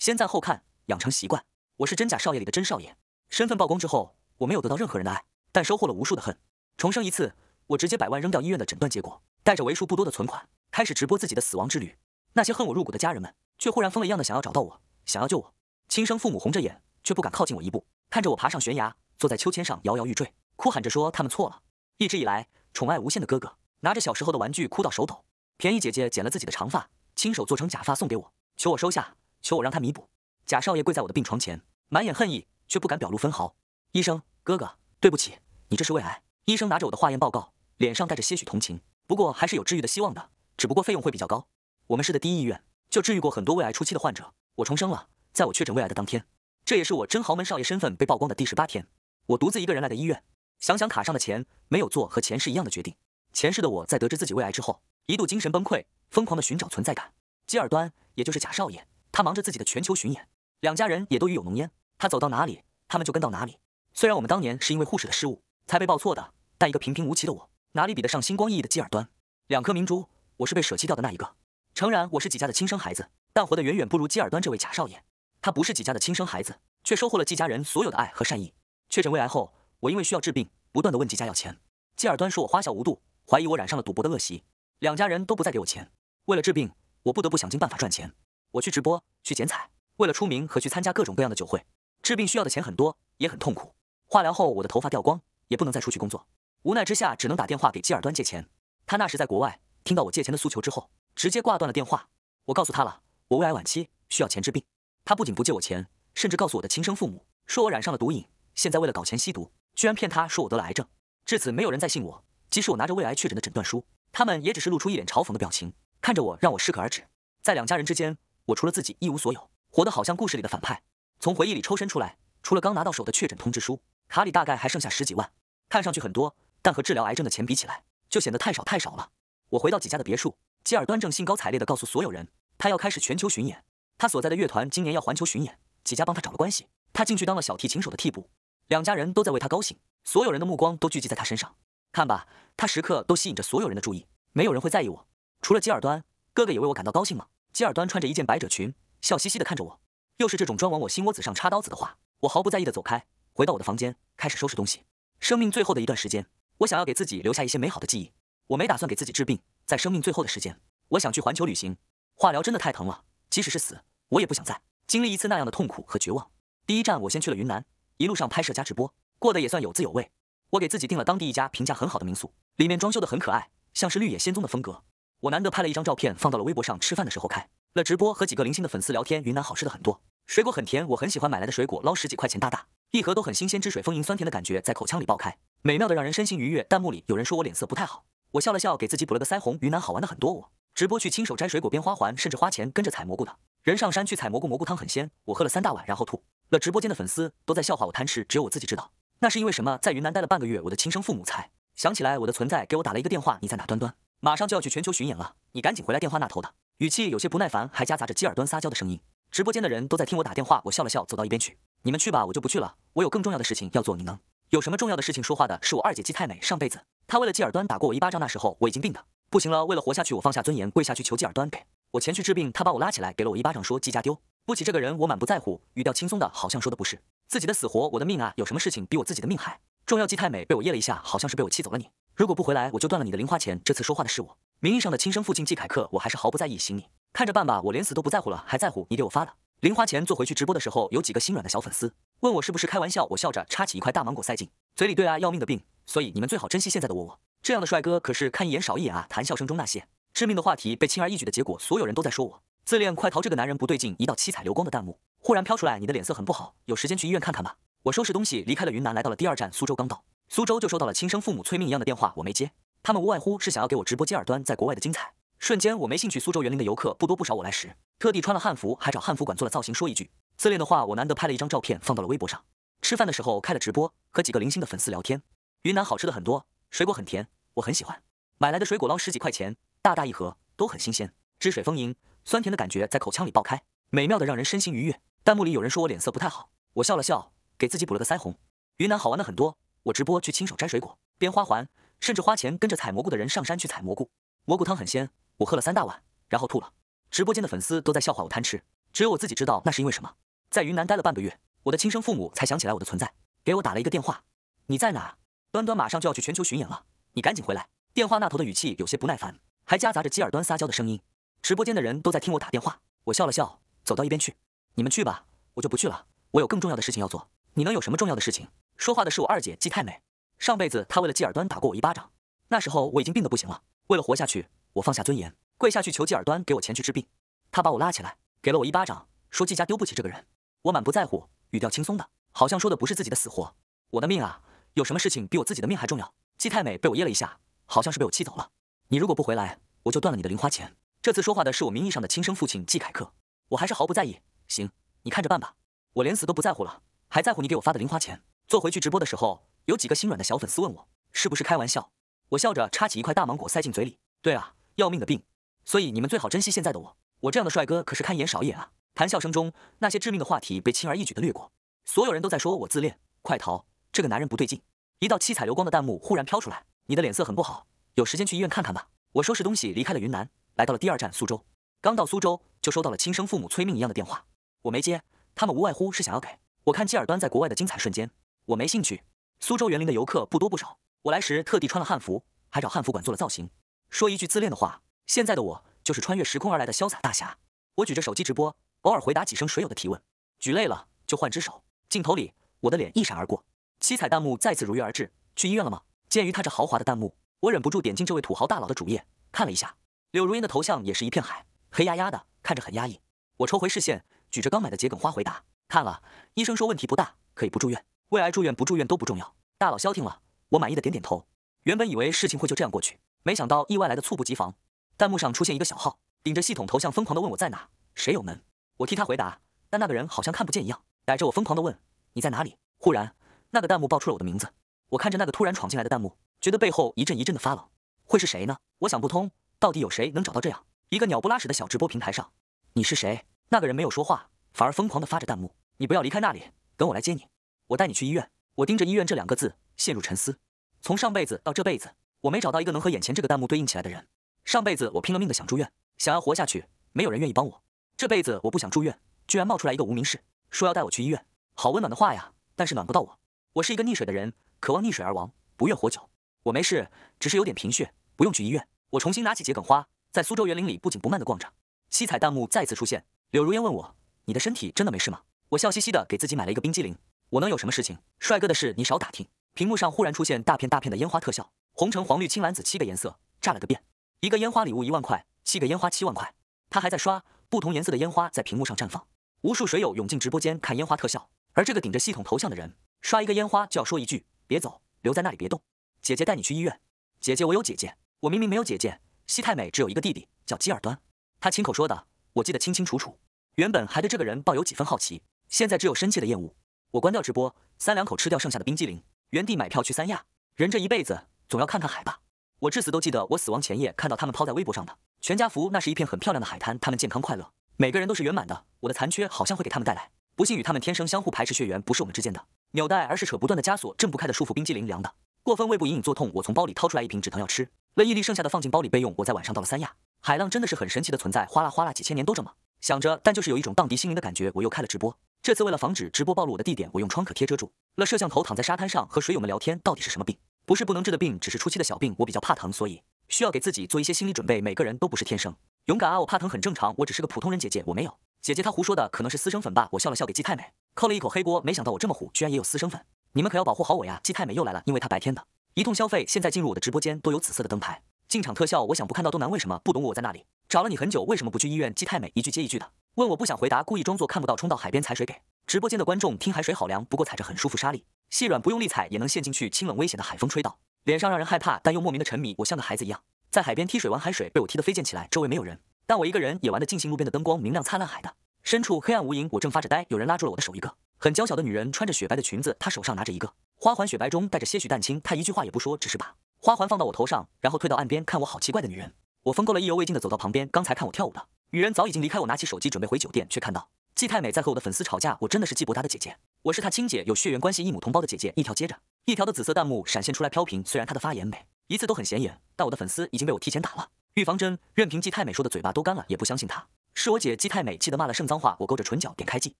先赞后看，养成习惯。我是《真假少爷》里的真少爷，身份曝光之后，我没有得到任何人的爱，但收获了无数的恨。重生一次，我直接百万扔掉医院的诊断结果，带着为数不多的存款，开始直播自己的死亡之旅。那些恨我入骨的家人们，却忽然疯了一样的想要找到我，想要救我。亲生父母红着眼，却不敢靠近我一步，看着我爬上悬崖，坐在秋千上摇摇欲坠，哭喊着说他们错了。一直以来宠爱无限的哥哥，拿着小时候的玩具哭到手抖。便宜姐姐剪了自己的长发，亲手做成假发送给我，求我收下。求我让他弥补，贾少爷跪在我的病床前，满眼恨意却不敢表露分毫。医生，哥哥，对不起，你这是胃癌。医生拿着我的化验报告，脸上带着些许同情，不过还是有治愈的希望的，只不过费用会比较高。我们市的第一医院就治愈过很多胃癌初期的患者。我重生了，在我确诊胃癌的当天，这也是我真豪门少爷身份被曝光的第十八天。我独自一个人来的医院，想想卡上的钱，没有做和前世一样的决定。前世的我在得知自己胃癌之后，一度精神崩溃，疯狂的寻找存在感。接二端，也就是贾少爷。他忙着自己的全球巡演，两家人也都与有浓烟。他走到哪里，他们就跟到哪里。虽然我们当年是因为护士的失误才被报错的，但一个平平无奇的我，哪里比得上星光熠熠的基尔端？两颗明珠，我是被舍弃掉的那一个。诚然，我是纪家的亲生孩子，但活得远远不如基尔端这位假少爷。他不是纪家的亲生孩子，却收获了纪家人所有的爱和善意。确诊胃癌后，我因为需要治病，不断的问纪家要钱。基尔端说我花销无度，怀疑我染上了赌博的恶习，两家人都不再给我钱。为了治病，我不得不想尽办法赚钱。我去直播，去剪彩，为了出名和去参加各种各样的酒会。治病需要的钱很多，也很痛苦。化疗后，我的头发掉光，也不能再出去工作。无奈之下，只能打电话给基尔端借钱。他那时在国外，听到我借钱的诉求之后，直接挂断了电话。我告诉他了，我胃癌晚期，需要钱治病。他不仅不借我钱，甚至告诉我的亲生父母，说我染上了毒瘾，现在为了搞钱吸毒，居然骗他说我得了癌症。至此，没有人再信我，即使我拿着胃癌确诊的诊断书，他们也只是露出一脸嘲讽的表情，看着我，让我适可而止。在两家人之间。我除了自己一无所有，活得好像故事里的反派。从回忆里抽身出来，除了刚拿到手的确诊通知书，卡里大概还剩下十几万。看上去很多，但和治疗癌症的钱比起来，就显得太少太少了。我回到几家的别墅，吉尔端正兴高采烈地告诉所有人，他要开始全球巡演。他所在的乐团今年要环球巡演，几家帮他找了关系，他进去当了小提琴手的替补。两家人都在为他高兴，所有人的目光都聚集在他身上。看吧，他时刻都吸引着所有人的注意，没有人会在意我，除了吉尔端。哥哥也为我感到高兴吗？接尔端穿着一件百褶裙，笑嘻嘻地看着我，又是这种专往我心窝子上插刀子的话，我毫不在意地走开，回到我的房间，开始收拾东西。生命最后的一段时间，我想要给自己留下一些美好的记忆。我没打算给自己治病，在生命最后的时间，我想去环球旅行。化疗真的太疼了，即使是死，我也不想再经历一次那样的痛苦和绝望。第一站，我先去了云南，一路上拍摄加直播，过得也算有滋有味。我给自己订了当地一家评价很好的民宿，里面装修的很可爱，像是绿野仙踪的风格。我难得拍了一张照片，放到了微博上。吃饭的时候开了直播，和几个零星的粉丝聊天。云南好吃的很多，水果很甜，我很喜欢。买来的水果捞十几块钱，大大一盒都很新鲜，汁水丰盈，酸甜的感觉在口腔里爆开，美妙的让人身心愉悦。弹幕里有人说我脸色不太好，我笑了笑，给自己补了个腮红。云南好玩的很多，我直播去亲手摘水果编花环，甚至花钱跟着采蘑菇的。人上山去采蘑菇，蘑菇汤很鲜，我喝了三大碗，然后吐了。直播间的粉丝都在笑话我贪吃，只有我自己知道，那是因为什么？在云南待了半个月，我的亲生父母才想起来我的存在，给我打了一个电话。你在哪端端？马上就要去全球巡演了，你赶紧回来！电话那头的语气有些不耐烦，还夹杂着鸡耳端撒娇的声音。直播间的人都在听我打电话，我笑了笑，走到一边去。你们去吧，我就不去了。我有更重要的事情要做。你能有什么重要的事情？说话的是我二姐姬太美。上辈子她为了鸡尔端打过我一巴掌，那时候我已经病的不行了。为了活下去，我放下尊严，跪下去求鸡尔端给我前去治病。她把我拉起来，给了我一巴掌，说季家丢不起这个人。我满不在乎，语调轻松的，好像说的不是自己的死活。我的命啊，有什么事情比我自己的命还重要？姬太美被我噎了一下，好像是被我气走了。你。如果不回来，我就断了你的零花钱。这次说话的是我名义上的亲生父亲季凯克，我还是毫不在意。行，你看着办吧，我连死都不在乎了，还在乎你给我发的零花钱？坐回去直播的时候，有几个心软的小粉丝问我是不是开玩笑，我笑着插起一块大芒果塞进嘴里，对啊，要命的病，所以你们最好珍惜现在的我。我这样的帅哥可是看一眼少一眼啊！谈笑声中，那些致命的话题被轻而易举的结果，所有人都在说我自恋，快逃！这个男人不对劲。一道七彩流光的弹幕忽然飘出来，你的脸色很不好，有时间去医院看看吧。我收拾东西离开了云南，来到了第二站苏州，刚到。苏州就收到了亲生父母催命一样的电话，我没接。他们无外乎是想要给我直播接耳端在国外的精彩。瞬间我没兴趣。苏州园林的游客不多不少，我来时特地穿了汉服，还找汉服馆做了造型。说一句自恋的话，我难得拍了一张照片放到了微博上。吃饭的时候开了直播，和几个零星的粉丝聊天。云南好吃的很多，水果很甜，我很喜欢。买来的水果捞十几块钱，大大一盒都很新鲜，汁水丰盈，酸甜的感觉在口腔里爆开，美妙的让人身心愉悦。弹幕里有人说我脸色不太好，我笑了笑，给自己补了个腮红。云南好玩的很多。我直播去亲手摘水果、编花环，甚至花钱跟着采蘑菇的人上山去采蘑菇。蘑菇汤很鲜，我喝了三大碗，然后吐了。直播间的粉丝都在笑话我贪吃，只有我自己知道那是因为什么。在云南待了半个月，我的亲生父母才想起来我的存在，给我打了一个电话：“你在哪？”端端马上就要去全球巡演了，你赶紧回来。电话那头的语气有些不耐烦，还夹杂着鸡耳端撒娇的声音。直播间的人都在听我打电话，我笑了笑，走到一边去：“你们去吧，我就不去了，我有更重要的事情要做。”你能有什么重要的事情？说话的是我二姐季太美，上辈子她为了季尔端打过我一巴掌，那时候我已经病得不行了，为了活下去，我放下尊严跪下去求季尔端给我钱去治病，他把我拉起来给了我一巴掌，说季家丢不起这个人，我满不在乎，语调轻松的，好像说的不是自己的死活，我的命啊，有什么事情比我自己的命还重要？季太美被我噎了一下，好像是被我气走了。你如果不回来，我就断了你的零花钱。这次说话的是我名义上的亲生父亲季凯克，我还是毫不在意，行，你看着办吧，我连死都不在乎了，还在乎你给我发的零花钱？做回去直播的时候，有几个心软的小粉丝问我是不是开玩笑，我笑着插起一块大芒果塞进嘴里。对啊，要命的病，所以你们最好珍惜现在的我。我这样的帅哥可是看一眼少一眼啊！谈笑声中，那些致命的话题被轻而易举的略过。所有人都在说我自恋，快逃！这个男人不对劲。一道七彩流光的弹幕忽然飘出来：“你的脸色很不好，有时间去医院看看吧。”我收拾东西离开了云南，来到了第二站苏州。刚到苏州，就收到了亲生父母催命一样的电话，我没接。他们无外乎是想要给我看基尔端在国外的精彩瞬间。我没兴趣。苏州园林的游客不多不少，我来时特地穿了汉服，还找汉服馆做了造型。说一句自恋的话，现在的我就是穿越时空而来的潇洒大侠。我举着手机直播，偶尔回答几声水友的提问，举累了就换只手。镜头里我的脸一闪而过，七彩弹幕再次如约而至。去医院了吗？鉴于他这豪华的弹幕，我忍不住点进这位土豪大佬的主页看了一下，柳如烟的头像也是一片海，黑压压的，看着很压抑。我抽回视线，举着刚买的桔梗花回答，看了，医生说问题不大，可以不住院。胃癌住院不住院都不重要，大佬消停了。我满意的点点头。原本以为事情会就这样过去，没想到意外来的猝不及防。弹幕上出现一个小号，顶着系统头像，疯狂的问我在哪，谁有门？我替他回答，但那个人好像看不见一样，逮着我疯狂的问你在哪里？忽然，那个弹幕爆出了我的名字。我看着那个突然闯进来的弹幕，觉得背后一阵一阵的发冷。会是谁呢？我想不通，到底有谁能找到这样一个鸟不拉屎的小直播平台上？你是谁？那个人没有说话，反而疯狂的发着弹幕。你不要离开那里，等我来接你。我带你去医院。我盯着“医院”这两个字，陷入沉思。从上辈子到这辈子，我没找到一个能和眼前这个弹幕对应起来的人。上辈子我拼了命的想住院，想要活下去，没有人愿意帮我。这辈子我不想住院，居然冒出来一个无名氏，说要带我去医院。好温暖的话呀，但是暖不到我。我是一个溺水的人，渴望溺水而亡，不愿活久。我没事，只是有点贫血，不用去医院。我重新拿起桔梗花，在苏州园林里不紧不慢的逛着。七彩弹幕再次出现，柳如烟问我：“你的身体真的没事吗？”我笑嘻嘻的给自己买了一个冰激凌。我能有什么事情？帅哥的事你少打听。屏幕上忽然出现大片大片的烟花特效，红橙黄绿青蓝紫七个颜色炸了个遍。一个烟花礼物一万块，七个烟花七万块。他还在刷不同颜色的烟花在屏幕上绽放，无数水友涌进直播间看烟花特效。而这个顶着系统头像的人，刷一个烟花就要说一句“别走，留在那里别动，姐姐带你去医院”。姐姐，我有姐姐，我明明没有姐姐。西太美只有一个弟弟叫基尔端，他亲口说的，我记得清清楚楚。原本还对这个人抱有几分好奇，现在只有深切的厌恶。我关掉直播，三两口吃掉剩下的冰激凌，原地买票去三亚。人这一辈子总要看看海吧。我至死都记得我死亡前夜看到他们抛在微博上的全家福，那是一片很漂亮的海滩，他们健康快乐，每个人都是圆满的。我的残缺好像会给他们带来不幸，与他们天生相互排斥，血缘不是我们之间的纽带，而是扯不断的枷锁，挣不开的束缚。冰激凌凉的，过分胃部隐隐作痛，我从包里掏出来一瓶止疼药吃，了，一粒剩下的放进包里备用。我在晚上到了三亚，海浪真的是很神奇的存在，哗啦哗啦几千年都这么想着，但就是有一种荡涤心灵的感觉。我又开了直播。这次为了防止直播暴露我的地点，我用创可贴遮住了摄像头，躺在沙滩上和水友们聊天。到底是什么病？不是不能治的病，只是初期的小病。我比较怕疼，所以需要给自己做一些心理准备。每个人都不是天生勇敢啊，我怕疼很正常。我只是个普通人，姐姐我没有。姐姐她胡说的，可能是私生粉吧。我笑了笑，给季太美扣了一口黑锅。没想到我这么虎，居然也有私生粉。你们可要保护好我呀！季太美又来了，因为她白天的一通消费，现在进入我的直播间都有紫色的灯牌进场特效。我想不看到都难，为什么不懂我？在那里找了你很久，为什么不去医院？季太美一句接一句的。问我不想回答，故意装作看不到，冲到海边踩水，给直播间的观众听海水好凉，不过踩着很舒服，沙粒细软，不用力踩也能陷进去。清冷危险的海风吹到脸上，让人害怕，但又莫名的沉迷。我像个孩子一样在海边踢水玩，海水被我踢得飞溅起来。周围没有人，但我一个人也玩得尽兴。路边的灯光明亮灿烂，海的深处黑暗无垠。我正发着呆，有人拉住了我的手，一个很娇小的女人，穿着雪白的裙子，她手上拿着一个花环，雪白中带着些许淡青。她一句话也不说，只是把花环放到我头上，然后退到岸边看我。好奇怪的女人，我疯够了，意犹未尽的走到旁边，刚才看我跳舞的。女人早已经离开，我拿起手机准备回酒店，却看到季太美在和我的粉丝吵架。我真的是季伯达的姐姐，我是他亲姐，有血缘关系，一母同胞的姐姐。一条接着一条的紫色弹幕闪现出来飘屏，虽然她的发言每一次都很显眼，但我的粉丝已经被我提前打了预防针。任凭季太美说的嘴巴都干了，也不相信她是我姐。季太美气得骂了圣脏话，我勾着唇角点开季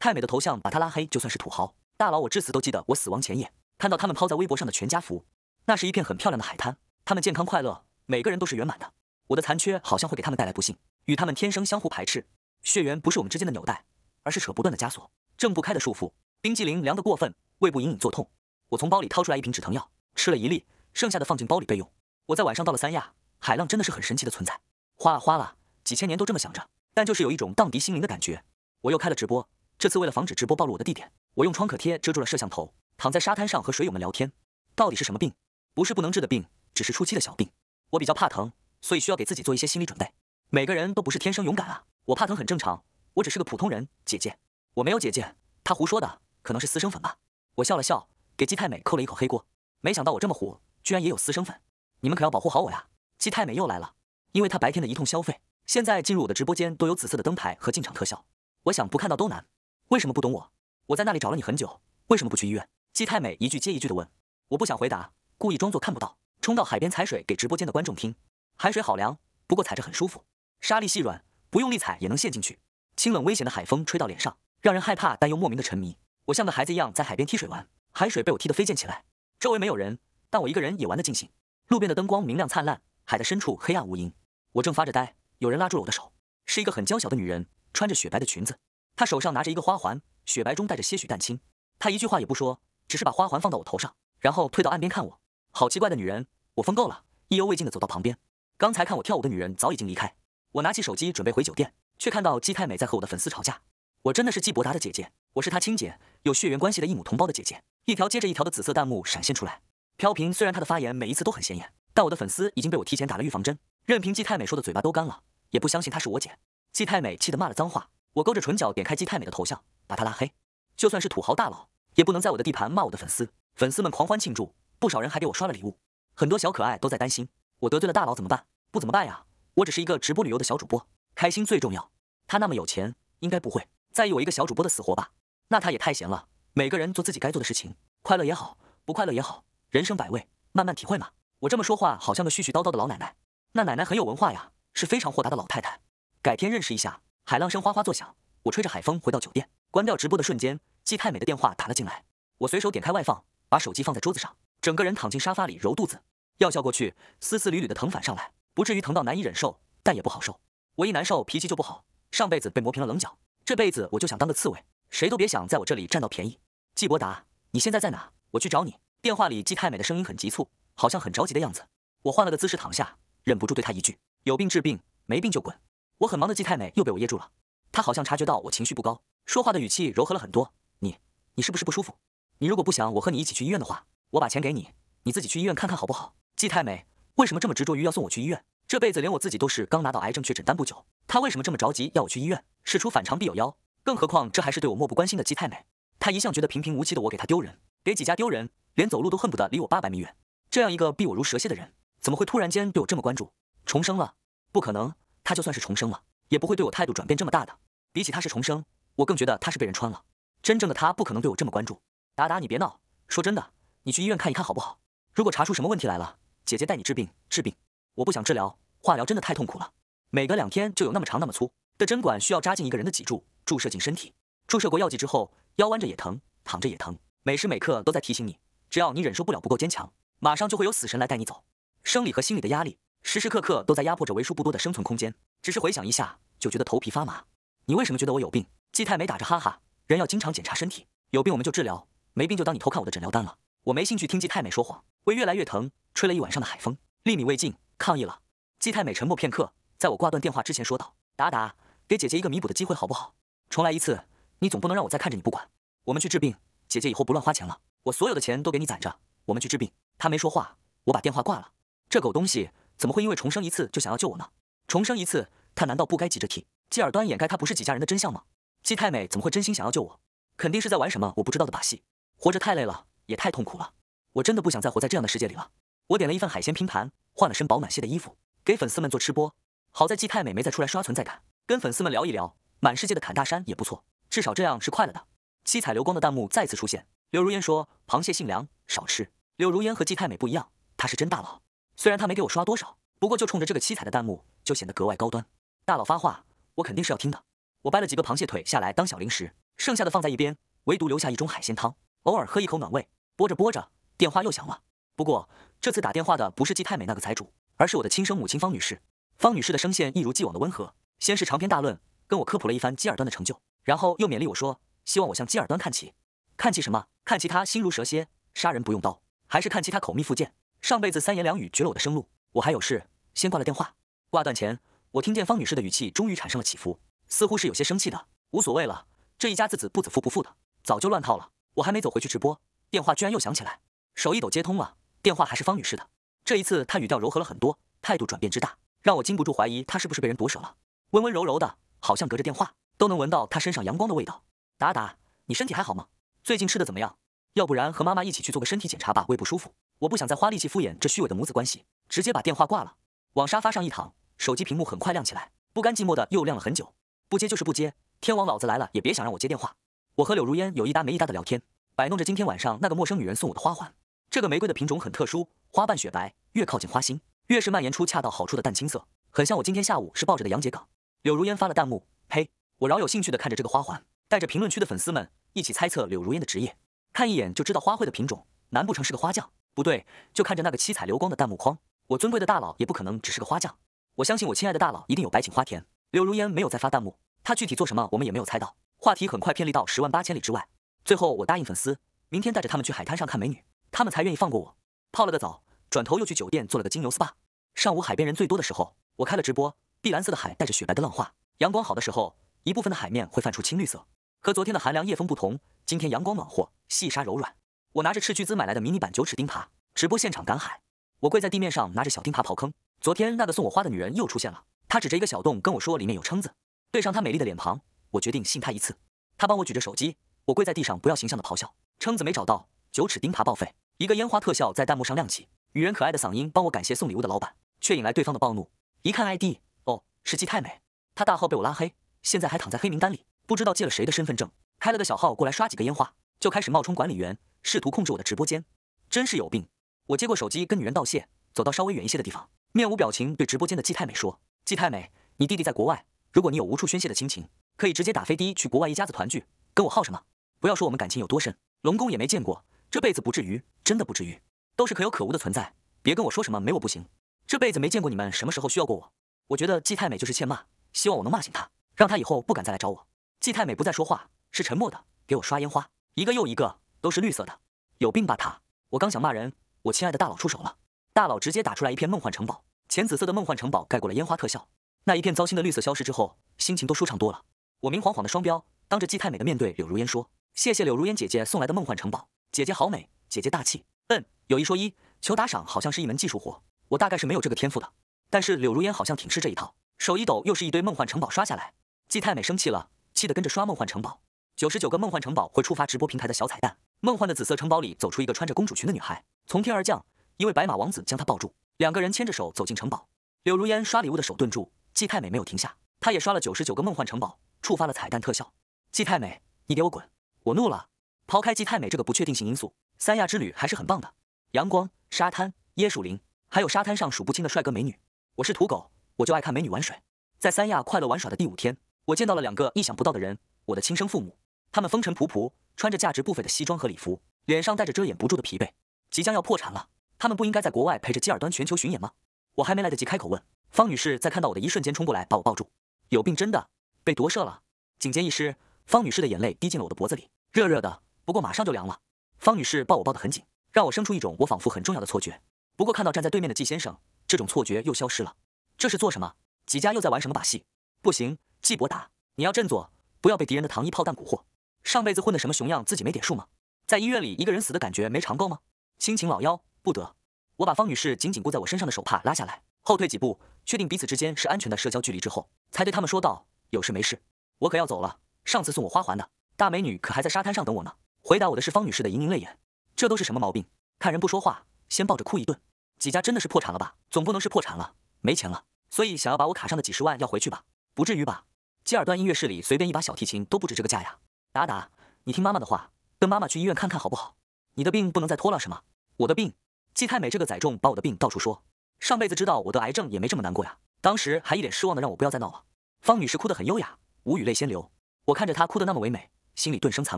太美的头像，把她拉黑。就算是土豪大佬，我至死都记得我死亡前夜看到他们抛在微博上的全家福。那是一片很漂亮的海滩，他们健康快乐，每个人都是圆满的。我的残缺好像会给他们带来不幸。与他们天生相互排斥，血缘不是我们之间的纽带，而是扯不断的枷锁，挣不开的束缚。冰激凌凉得过分，胃部隐隐作痛。我从包里掏出来一瓶止疼药，吃了一粒，剩下的放进包里备用。我在晚上到了三亚，海浪真的是很神奇的存在，哗啦哗啦。几千年都这么想着，但就是有一种荡涤心灵的感觉。我又开了直播，这次为了防止直播暴露我的地点，我用创可贴遮住了摄像头，躺在沙滩上和水友们聊天。到底是什么病？不是不能治的病，只是初期的小病。我比较怕疼，所以需要给自己做一些心理准备。每个人都不是天生勇敢啊，我怕疼很正常，我只是个普通人。姐姐，我没有姐姐，她胡说的，可能是私生粉吧。我笑了笑，给姬太美扣了一口黑锅。没想到我这么虎，居然也有私生粉，你们可要保护好我呀。姬太美又来了，因为她白天的一通消费，现在进入我的直播间都有紫色的灯牌和进场特效，我想不看到都难。为什么不懂我？我在那里找了你很久，为什么不去医院？姬太美一句接一句的问，我不想回答，故意装作看不到，冲到海边踩水给直播间的观众听，海水好凉，不过踩着很舒服。沙粒细软，不用力踩也能陷进去。清冷危险的海风吹到脸上，让人害怕，但又莫名的沉迷。我像个孩子一样在海边踢水玩，海水被我踢得飞溅起来。周围没有人，但我一个人也玩得尽兴。路边的灯光明亮灿烂，海的深处黑暗无垠。我正发着呆，有人拉住了我的手，是一个很娇小的女人，穿着雪白的裙子，她手上拿着一个花环，雪白中带着些许淡青。她一句话也不说，只是把花环放到我头上，然后退到岸边看我。好奇怪的女人！我疯够了，意犹未尽的走到旁边，刚才看我跳舞的女人早已经离开。我拿起手机准备回酒店，却看到季太美在和我的粉丝吵架。我真的是季伯达的姐姐，我是他亲姐，有血缘关系的一母同胞的姐姐。一条接着一条的紫色弹幕闪现出来。飘萍虽然她的发言每一次都很显眼，但我的粉丝已经被我提前打了预防针，任凭季太美说的嘴巴都干了，也不相信她是我姐。季太美气得骂了脏话。我勾着唇角点开季太美的头像，把她拉黑。就算是土豪大佬，也不能在我的地盘骂我的粉丝。粉丝们狂欢庆祝，不少人还给我刷了礼物。很多小可爱都在担心，我得罪了大佬怎么办？不怎么办呀？我只是一个直播旅游的小主播，开心最重要。他那么有钱，应该不会在意我一个小主播的死活吧？那他也太闲了，每个人做自己该做的事情，快乐也好，不快乐也好，人生百味，慢慢体会嘛。我这么说话，好像个絮絮叨叨的老奶奶。那奶奶很有文化呀，是非常豁达的老太太。改天认识一下。海浪声哗哗作响，我吹着海风回到酒店，关掉直播的瞬间，季太美的电话打了进来。我随手点开外放，把手机放在桌子上，整个人躺进沙发里揉肚子。药效过去，丝丝缕缕的疼反上来。不至于疼到难以忍受，但也不好受。我一难受，脾气就不好。上辈子被磨平了棱角，这辈子我就想当个刺猬，谁都别想在我这里占到便宜。季伯达，你现在在哪？我去找你。电话里季太美的声音很急促，好像很着急的样子。我换了个姿势躺下，忍不住对她一句：“有病治病，没病就滚。”我很忙的季太美又被我噎住了。她好像察觉到我情绪不高，说话的语气柔和了很多。你，你是不是不舒服？你如果不想我和你一起去医院的话，我把钱给你，你自己去医院看看好不好？季太美。为什么这么执着于要送我去医院？这辈子连我自己都是刚拿到癌症确诊单不久，他为什么这么着急要我去医院？事出反常必有妖，更何况这还是对我漠不关心的姬太美。他一向觉得平平无奇的我给他丢人，给几家丢人，连走路都恨不得离我八百米远。这样一个避我如蛇蝎的人，怎么会突然间对我这么关注？重生了？不可能，他就算是重生了，也不会对我态度转变这么大的。比起他是重生，我更觉得他是被人穿了。真正的他不可能对我这么关注。达达，你别闹，说真的，你去医院看一看好不好？如果查出什么问题来了。姐姐带你治病治病，我不想治疗，化疗真的太痛苦了。每隔两天就有那么长那么粗的针管需要扎进一个人的脊柱，注射进身体。注射过药剂之后，腰弯着也疼，躺着也疼，每时每刻都在提醒你，只要你忍受不了不够坚强，马上就会有死神来带你走。生理和心理的压力时时刻刻都在压迫着为数不多的生存空间，只是回想一下就觉得头皮发麻。你为什么觉得我有病？季太美打着哈哈，人要经常检查身体，有病我们就治疗，没病就当你偷看我的诊疗单了。我没兴趣听季太美说谎，胃越来越疼。吹了一晚上的海风，粒米未进，抗议了。姬太美沉默片刻，在我挂断电话之前说道：“达达，给姐姐一个弥补的机会好不好？重来一次，你总不能让我再看着你不管。我们去治病，姐姐以后不乱花钱了，我所有的钱都给你攒着。我们去治病。”她没说话，我把电话挂了。这狗东西怎么会因为重生一次就想要救我呢？重生一次，他难道不该急着替继尔端掩盖他不是几家人的真相吗？姬太美怎么会真心想要救我？肯定是在玩什么我不知道的把戏。活着太累了，也太痛苦了，我真的不想再活在这样的世界里了。我点了一份海鲜拼盘，换了身保暖些的衣服，给粉丝们做吃播。好在季太美没再出来刷存在感，跟粉丝们聊一聊，满世界的砍大山也不错，至少这样是快乐的。七彩流光的弹幕再次出现，柳如烟说：“螃蟹性凉，少吃。”柳如烟和季太美不一样，她是真大佬。虽然她没给我刷多少，不过就冲着这个七彩的弹幕，就显得格外高端。大佬发话，我肯定是要听的。我掰了几个螃蟹腿下来当小零食，剩下的放在一边，唯独留下一盅海鲜汤，偶尔喝一口暖胃。剥着剥着，电话又响了。不过这次打电话的不是季太美那个财主，而是我的亲生母亲方女士。方女士的声线一如既往的温和，先是长篇大论跟我科普了一番基尔端的成就，然后又勉励我说希望我向基尔端看齐。看齐什么？看齐他心如蛇蝎，杀人不用刀，还是看齐他口蜜腹剑？上辈子三言两语绝了我的生路。我还有事，先挂了电话。挂断前，我听见方女士的语气终于产生了起伏，似乎是有些生气的。无所谓了，这一家子子不子，父不父的，早就乱套了。我还没走回去直播，电话居然又响起来，手一抖接通了。电话还是方女士的，这一次她语调柔和了很多，态度转变之大，让我禁不住怀疑她是不是被人夺舍了。温温柔柔的，好像隔着电话都能闻到她身上阳光的味道。达达，你身体还好吗？最近吃的怎么样？要不然和妈妈一起去做个身体检查吧。胃不舒服，我不想再花力气敷衍这虚伪的母子关系，直接把电话挂了，往沙发上一躺，手机屏幕很快亮起来，不甘寂寞的又亮了很久。不接就是不接，天王老子来了也别想让我接电话。我和柳如烟有一搭没一搭的聊天，摆弄着今天晚上那个陌生女人送我的花环。这个玫瑰的品种很特殊，花瓣雪白，越靠近花心越是蔓延出恰到好处的淡青色，很像我今天下午是抱着的杨桔梗。柳如烟发了弹幕，呸！我饶有兴趣的看着这个花环，带着评论区的粉丝们一起猜测柳如烟的职业，看一眼就知道花卉的品种，难不成是个花匠？不对，就看着那个七彩流光的弹幕框，我尊贵的大佬也不可能只是个花匠。我相信我亲爱的大佬一定有百景花田。柳如烟没有再发弹幕，她具体做什么我们也没有猜到。话题很快偏离到十万八千里之外，最后我答应粉丝，明天带着他们去海滩上看美女。他们才愿意放过我。泡了个澡，转头又去酒店做了个精油 SPA。上午海边人最多的时候，我开了直播。碧蓝色的海带着雪白的浪花，阳光好的时候，一部分的海面会泛出青绿色。和昨天的寒凉夜风不同，今天阳光暖和，细沙柔软。我拿着斥巨资买来的迷你版九齿钉耙，直播现场赶海。我跪在地面上，拿着小钉耙刨坑。昨天那个送我花的女人又出现了，她指着一个小洞跟我说里面有蛏子。对上她美丽的脸庞，我决定信她一次。她帮我举着手机，我跪在地上不要形象的咆哮，蛏子没找到。九齿钉耙报废，一个烟花特效在弹幕上亮起。女人可爱的嗓音帮我感谢送礼物的老板，却引来对方的暴怒。一看 ID，哦，是季太美。他大号被我拉黑，现在还躺在黑名单里。不知道借了谁的身份证，开了个小号过来刷几个烟花，就开始冒充管理员，试图控制我的直播间。真是有病！我接过手机跟女人道谢，走到稍微远一些的地方，面无表情对直播间的季太美说：“季太美，你弟弟在国外，如果你有无处宣泄的亲情，可以直接打飞的去国外一家子团聚，跟我耗什么？不要说我们感情有多深，龙宫也没见过。”这辈子不至于，真的不至于，都是可有可无的存在。别跟我说什么没我不行，这辈子没见过你们什么时候需要过我。我觉得季太美就是欠骂，希望我能骂醒她，让她以后不敢再来找我。季太美不再说话，是沉默的。给我刷烟花，一个又一个都是绿色的，有病吧他！我刚想骂人，我亲爱的大佬出手了，大佬直接打出来一片梦幻城堡，浅紫色的梦幻城堡盖过了烟花特效，那一片糟心的绿色消失之后，心情都舒畅多了。我明晃晃的双标，当着季太美的面对柳如烟说：“谢谢柳如烟姐姐送来的梦幻城堡。”姐姐好美，姐姐大气。嗯，有一说一，求打赏好像是一门技术活，我大概是没有这个天赋的。但是柳如烟好像挺吃这一套，手一抖又是一堆梦幻城堡刷下来。季太美生气了，气得跟着刷梦幻城堡。九十九个梦幻城堡会触发直播平台的小彩蛋，梦幻的紫色城堡里走出一个穿着公主裙的女孩，从天而降，一位白马王子将她抱住，两个人牵着手走进城堡。柳如烟刷礼物的手顿住，季太美没有停下，她也刷了九十九个梦幻城堡，触发了彩蛋特效。季太美，你给我滚！我怒了。抛开季太美这个不确定性因素，三亚之旅还是很棒的。阳光、沙滩、椰树林，还有沙滩上数不清的帅哥美女。我是土狗，我就爱看美女玩水。在三亚快乐玩耍的第五天，我见到了两个意想不到的人——我的亲生父母。他们风尘仆仆，穿着价值不菲的西装和礼服，脸上带着遮掩不住的疲惫。即将要破产了，他们不应该在国外陪着基尔端全球巡演吗？我还没来得及开口问，方女士在看到我的一瞬间冲过来把我抱住，有病真的被夺舍了，颈肩一湿，方女士的眼泪滴进了我的脖子里，热热的。不过马上就凉了。方女士抱我抱得很紧，让我生出一种我仿佛很重要的错觉。不过看到站在对面的季先生，这种错觉又消失了。这是做什么？几家又在玩什么把戏？不行，季伯达，你要振作，不要被敌人的糖衣炮弹蛊惑。上辈子混的什么熊样，自己没点数吗？在医院里一个人死的感觉没尝够吗？亲情老妖不得。我把方女士紧紧箍在我身上的手帕拉下来，后退几步，确定彼此之间是安全的社交距离之后，才对他们说道：“有事没事，我可要走了。上次送我花环的大美女可还在沙滩上等我呢。”回答我的是方女士的盈盈泪眼，这都是什么毛病？看人不说话，先抱着哭一顿。几家真的是破产了吧？总不能是破产了，没钱了，所以想要把我卡上的几十万要回去吧？不至于吧？基尔段音乐室里随便一把小提琴都不值这个价呀！达达，你听妈妈的话，跟妈妈去医院看看好不好？你的病不能再拖了，什么？我的病？季太美这个载重把我的病到处说，上辈子知道我得癌症也没这么难过呀，当时还一脸失望的让我不要再闹了。方女士哭得很优雅，无语泪先流。我看着她哭得那么唯美，心里顿生惭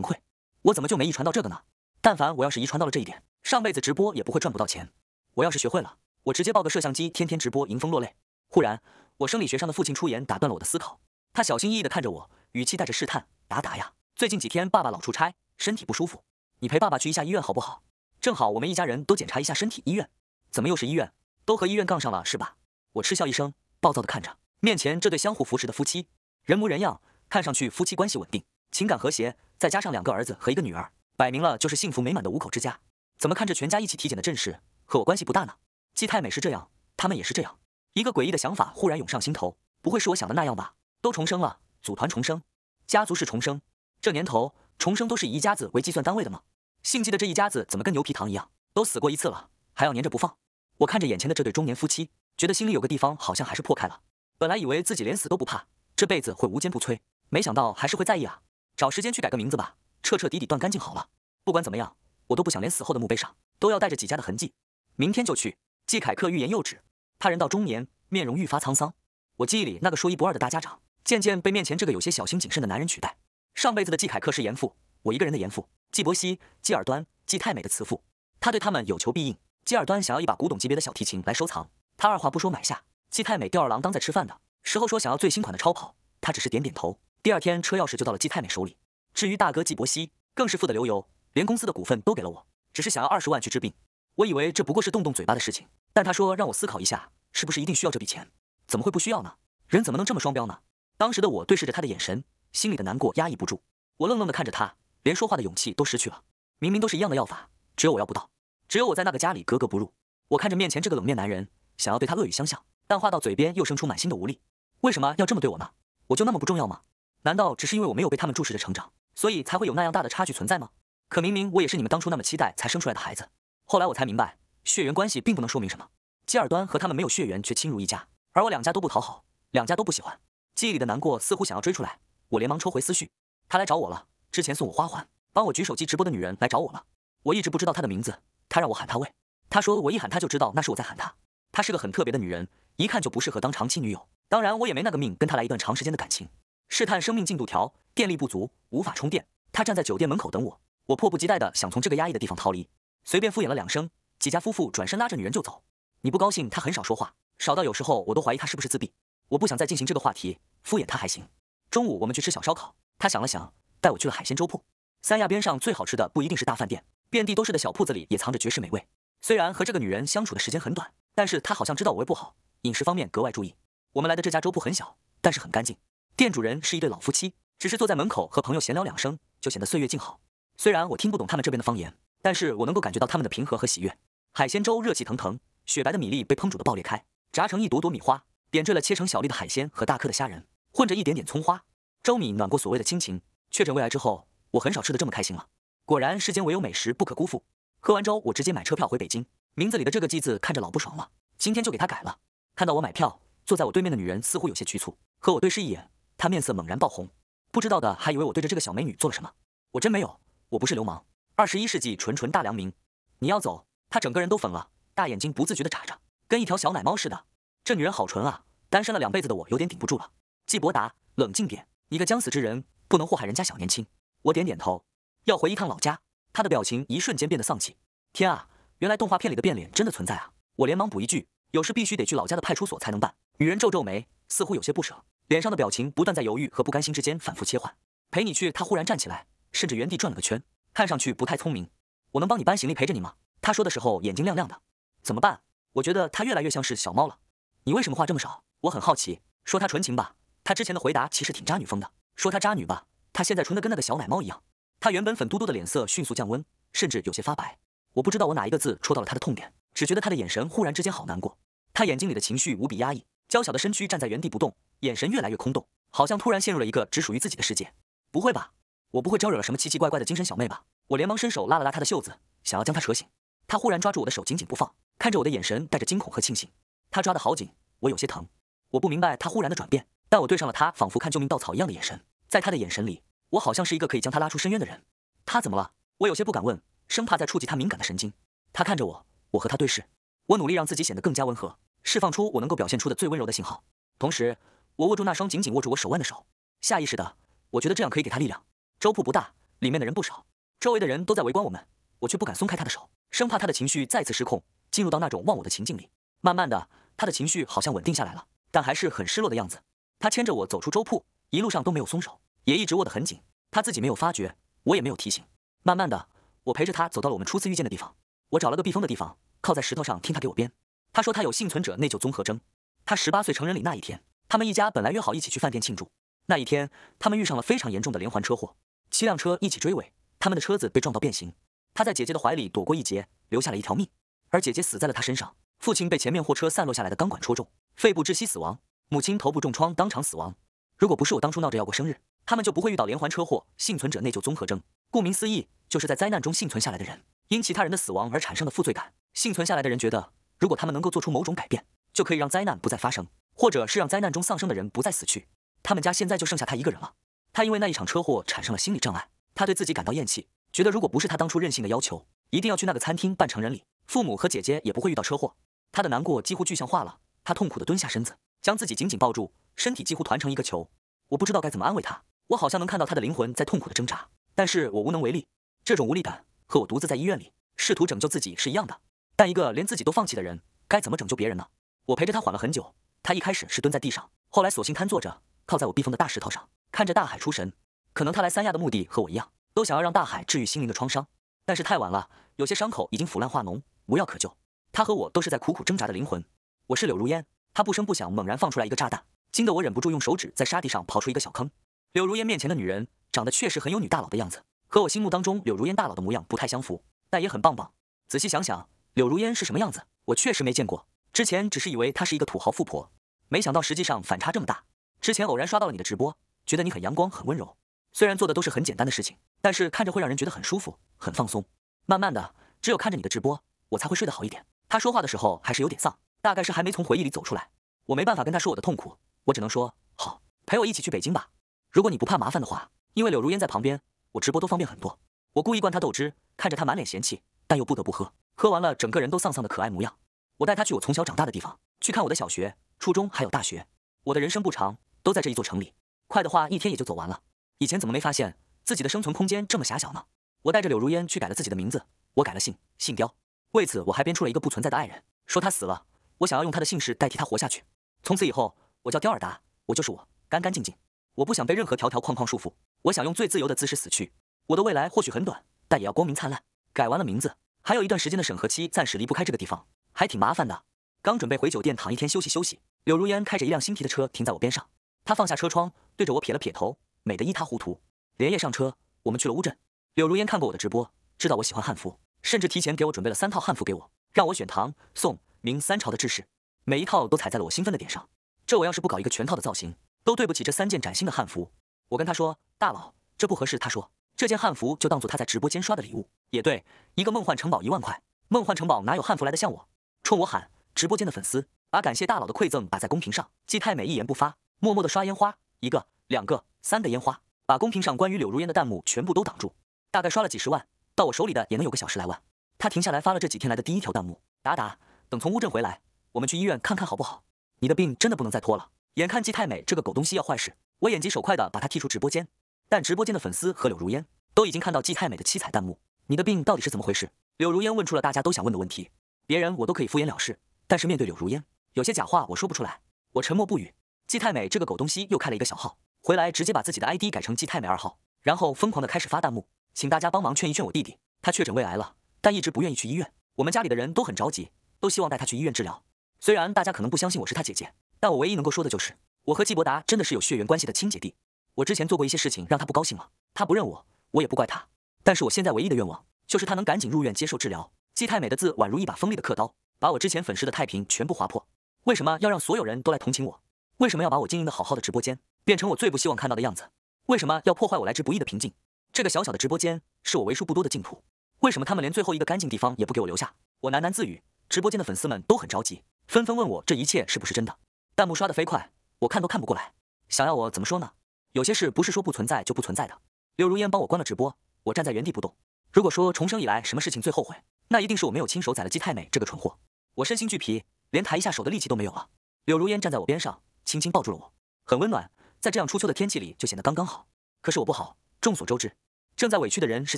愧。我怎么就没遗传到这个呢？但凡我要是遗传到了这一点，上辈子直播也不会赚不到钱。我要是学会了，我直接抱个摄像机，天天直播，迎风落泪。忽然，我生理学上的父亲出言打断了我的思考，他小心翼翼地看着我，语气带着试探：“达达呀，最近几天爸爸老出差，身体不舒服，你陪爸爸去一下医院好不好？正好我们一家人都检查一下身体。医院怎么又是医院？都和医院杠上了是吧？”我嗤笑一声，暴躁地看着面前这对相互扶持的夫妻，人模人样，看上去夫妻关系稳定，情感和谐。再加上两个儿子和一个女儿，摆明了就是幸福美满的五口之家。怎么看着全家一起体检的阵势，和我关系不大呢？季太美是这样，他们也是这样。一个诡异的想法忽然涌上心头，不会是我想的那样吧？都重生了，组团重生，家族是重生。这年头，重生都是以一家子为计算单位的吗？姓季的这一家子怎么跟牛皮糖一样，都死过一次了，还要粘着不放？我看着眼前的这对中年夫妻，觉得心里有个地方好像还是破开了。本来以为自己连死都不怕，这辈子会无坚不摧，没想到还是会在意啊。找时间去改个名字吧，彻彻底底断干净好了。不管怎么样，我都不想连死后的墓碑上都要带着几家的痕迹。明天就去。季凯克欲言又止，他人到中年，面容愈发沧桑。我记忆里那个说一不二的大家长，渐渐被面前这个有些小心谨慎的男人取代。上辈子的季凯克是严父，我一个人的严父。季伯熙、季尔端、季太美的慈父，他对他们有求必应。季尔端想要一把古董级别的小提琴来收藏，他二话不说买下。季太美吊儿郎当，在吃饭的时候说想要最新款的超跑，他只是点点头。第二天，车钥匙就到了季太美手里。至于大哥季伯希，更是富得流油，连公司的股份都给了我，只是想要二十万去治病。我以为这不过是动动嘴巴的事情，但他说让我思考一下，是不是一定需要这笔钱？怎么会不需要呢？人怎么能这么双标呢？当时的我对视着他的眼神，心里的难过压抑不住，我愣愣的看着他，连说话的勇气都失去了。明明都是一样的药法，只有我要不到，只有我在那个家里格格不入。我看着面前这个冷面男人，想要对他恶语相向，但话到嘴边又生出满心的无力。为什么要这么对我呢？我就那么不重要吗？难道只是因为我没有被他们注视着成长，所以才会有那样大的差距存在吗？可明明我也是你们当初那么期待才生出来的孩子。后来我才明白，血缘关系并不能说明什么。基尔端和他们没有血缘，却亲如一家。而我两家都不讨好，两家都不喜欢。记忆里的难过似乎想要追出来，我连忙抽回思绪。他来找我了，之前送我花环，帮我举手机直播的女人来找我了。我一直不知道她的名字，她让我喊她喂。她说我一喊她就知道那是我在喊她。她是个很特别的女人，一看就不适合当长期女友。当然我也没那个命跟她来一段长时间的感情。试探生命进度条，电力不足，无法充电。他站在酒店门口等我，我迫不及待地想从这个压抑的地方逃离。随便敷衍了两声，几家夫妇转身拉着女人就走。你不高兴，他很少说话，少到有时候我都怀疑他是不是自闭。我不想再进行这个话题，敷衍他还行。中午我们去吃小烧烤，他想了想，带我去了海鲜粥铺。三亚边上最好吃的不一定是大饭店，遍地都是的小铺子里也藏着绝世美味。虽然和这个女人相处的时间很短，但是她好像知道我胃不好，饮食方面格外注意。我们来的这家粥铺很小，但是很干净。店主人是一对老夫妻，只是坐在门口和朋友闲聊两声，就显得岁月静好。虽然我听不懂他们这边的方言，但是我能够感觉到他们的平和和喜悦。海鲜粥热气腾腾，雪白的米粒被烹煮的爆裂开，炸成一朵朵米花，点缀了切成小粒的海鲜和大颗的虾仁，混着一点点葱花。粥米暖过所谓的亲情。确诊胃癌之后，我很少吃得这么开心了。果然，世间唯有美食不可辜负。喝完粥，我直接买车票回北京。名字里的这个“季”字看着老不爽了，今天就给他改了。看到我买票，坐在我对面的女人似乎有些局促，和我对视一眼。他面色猛然爆红，不知道的还以为我对着这个小美女做了什么。我真没有，我不是流氓，二十一世纪纯纯大良民。你要走？他整个人都粉了，大眼睛不自觉的眨着，跟一条小奶猫似的。这女人好纯啊！单身了两辈子的我有点顶不住了。季伯达，冷静点，一个将死之人不能祸害人家小年轻。我点点头，要回一趟老家。他的表情一瞬间变得丧气。天啊，原来动画片里的变脸真的存在啊！我连忙补一句，有事必须得去老家的派出所才能办。女人皱皱眉，似乎有些不舍。脸上的表情不断在犹豫和不甘心之间反复切换。陪你去，他忽然站起来，甚至原地转了个圈，看上去不太聪明。我能帮你搬行李陪着你吗？他说的时候眼睛亮亮的。怎么办？我觉得他越来越像是小猫了。你为什么话这么少？我很好奇。说他纯情吧，他之前的回答其实挺渣女风的；说他渣女吧，他现在纯的跟那个小奶猫一样。他原本粉嘟嘟的脸色迅速降温，甚至有些发白。我不知道我哪一个字戳到了他的痛点，只觉得他的眼神忽然之间好难过。他眼睛里的情绪无比压抑。娇小的身躯站在原地不动，眼神越来越空洞，好像突然陷入了一个只属于自己的世界。不会吧，我不会招惹了什么奇奇怪怪的精神小妹吧？我连忙伸手拉了拉她的袖子，想要将她扯醒。她忽然抓住我的手，紧紧不放，看着我的眼神带着惊恐和庆幸。她抓得好紧，我有些疼。我不明白她忽然的转变，但我对上了她仿佛看救命稻草一样的眼神，在她的眼神里，我好像是一个可以将她拉出深渊的人。她怎么了？我有些不敢问，生怕再触及她敏感的神经。她看着我，我和她对视，我努力让自己显得更加温和。释放出我能够表现出的最温柔的信号，同时，我握住那双紧紧握住我手腕的手，下意识的，我觉得这样可以给他力量。粥铺不大，里面的人不少，周围的人都在围观我们，我却不敢松开他的手，生怕他的情绪再次失控，进入到那种忘我的情境里。慢慢的，他的情绪好像稳定下来了，但还是很失落的样子。他牵着我走出粥铺，一路上都没有松手，也一直握得很紧。他自己没有发觉，我也没有提醒。慢慢的，我陪着他走到了我们初次遇见的地方，我找了个避风的地方，靠在石头上听他给我编。他说：“他有幸存者内疚综合征。他十八岁成人礼那一天，他们一家本来约好一起去饭店庆祝。那一天，他们遇上了非常严重的连环车祸，七辆车一起追尾，他们的车子被撞到变形。他在姐姐的怀里躲过一劫，留下了一条命，而姐姐死在了他身上。父亲被前面货车散落下来的钢管戳中，肺部窒息死亡；母亲头部重创，当场死亡。如果不是我当初闹着要过生日，他们就不会遇到连环车祸。幸存者内疚综合征，顾名思义，就是在灾难中幸存下来的人，因其他人的死亡而产生的负罪感。幸存下来的人觉得。”如果他们能够做出某种改变，就可以让灾难不再发生，或者是让灾难中丧生的人不再死去。他们家现在就剩下他一个人了。他因为那一场车祸产生了心理障碍，他对自己感到厌弃，觉得如果不是他当初任性的要求一定要去那个餐厅办成人礼，父母和姐姐也不会遇到车祸。他的难过几乎具象化了，他痛苦地蹲下身子，将自己紧紧抱住，身体几乎团成一个球。我不知道该怎么安慰他，我好像能看到他的灵魂在痛苦地挣扎，但是我无能为力。这种无力感和我独自在医院里试图拯救自己是一样的。但一个连自己都放弃的人，该怎么拯救别人呢？我陪着他缓了很久。他一开始是蹲在地上，后来索性瘫坐着，靠在我避风的大石头上，看着大海出神。可能他来三亚的目的和我一样，都想要让大海治愈心灵的创伤。但是太晚了，有些伤口已经腐烂化脓，无药可救。他和我都是在苦苦挣扎的灵魂。我是柳如烟，他不声不响，猛然放出来一个炸弹，惊得我忍不住用手指在沙地上刨出一个小坑。柳如烟面前的女人长得确实很有女大佬的样子，和我心目当中柳如烟大佬的模样不太相符，但也很棒棒。仔细想想。柳如烟是什么样子？我确实没见过，之前只是以为她是一个土豪富婆，没想到实际上反差这么大。之前偶然刷到了你的直播，觉得你很阳光，很温柔。虽然做的都是很简单的事情，但是看着会让人觉得很舒服，很放松。慢慢的，只有看着你的直播，我才会睡得好一点。他说话的时候还是有点丧，大概是还没从回忆里走出来。我没办法跟他说我的痛苦，我只能说，好，陪我一起去北京吧。如果你不怕麻烦的话，因为柳如烟在旁边，我直播都方便很多。我故意灌他豆汁，看着他满脸嫌弃，但又不得不喝。喝完了，整个人都丧丧的可爱模样。我带他去我从小长大的地方，去看我的小学、初中还有大学。我的人生不长，都在这一座城里。快的话一天也就走完了。以前怎么没发现自己的生存空间这么狭小呢？我带着柳如烟去改了自己的名字，我改了姓，姓刁。为此，我还编出了一个不存在的爱人，说他死了。我想要用他的姓氏代替他活下去。从此以后，我叫刁尔达，我就是我，干干净净。我不想被任何条条框框束缚，我想用最自由的姿势死去。我的未来或许很短，但也要光明灿烂。改完了名字。还有一段时间的审核期，暂时离不开这个地方，还挺麻烦的。刚准备回酒店躺一天休息休息，柳如烟开着一辆新提的车停在我边上，她放下车窗，对着我撇了撇头，美得一塌糊涂。连夜上车，我们去了乌镇。柳如烟看过我的直播，知道我喜欢汉服，甚至提前给我准备了三套汉服给我，让我选唐、宋、明三朝的制式，每一套都踩在了我兴奋的点上。这我要是不搞一个全套的造型，都对不起这三件崭新的汉服。我跟他说：“大佬，这不合适。”他说：“这件汉服就当做他在直播间刷的礼物。”也对，一个梦幻城堡一万块，梦幻城堡哪有汉服来的像我？冲我喊！直播间的粉丝把感谢大佬的馈赠打在公屏上。季太美一言不发，默默地刷烟花，一个、两个、三个烟花，把公屏上关于柳如烟的弹幕全部都挡住。大概刷了几十万，到我手里的也能有个小十来万。他停下来发了这几天来的第一条弹幕：打打，等从乌镇回来，我们去医院看看好不好？你的病真的不能再拖了。眼看季太美这个狗东西要坏事，我眼疾手快的把他踢出直播间。但直播间的粉丝和柳如烟都已经看到季太美的七彩弹幕。你的病到底是怎么回事？柳如烟问出了大家都想问的问题。别人我都可以敷衍了事，但是面对柳如烟，有些假话我说不出来。我沉默不语。季太美这个狗东西又开了一个小号，回来直接把自己的 ID 改成季太美二号，然后疯狂的开始发弹幕，请大家帮忙劝一劝我弟弟，他确诊胃癌了，但一直不愿意去医院。我们家里的人都很着急，都希望带他去医院治疗。虽然大家可能不相信我是他姐姐，但我唯一能够说的就是，我和季伯达真的是有血缘关系的亲姐弟。我之前做过一些事情让他不高兴了，他不认我，我也不怪他。但是我现在唯一的愿望就是他能赶紧入院接受治疗。季太美的字宛如一把锋利的刻刀，把我之前粉饰的太平全部划破。为什么要让所有人都来同情我？为什么要把我经营的好好的直播间变成我最不希望看到的样子？为什么要破坏我来之不易的平静？这个小小的直播间是我为数不多的净土。为什么他们连最后一个干净地方也不给我留下？我喃喃自语。直播间的粉丝们都很着急，纷纷问我这一切是不是真的？弹幕刷得飞快，我看都看不过来。想要我怎么说呢？有些事不是说不存在就不存在的。柳如烟帮我关了直播。我站在原地不动。如果说重生以来什么事情最后悔，那一定是我没有亲手宰了姬太美这个蠢货。我身心俱疲，连抬一下手的力气都没有了。柳如烟站在我边上，轻轻抱住了我，很温暖，在这样初秋的天气里就显得刚刚好。可是我不好。众所周知，正在委屈的人是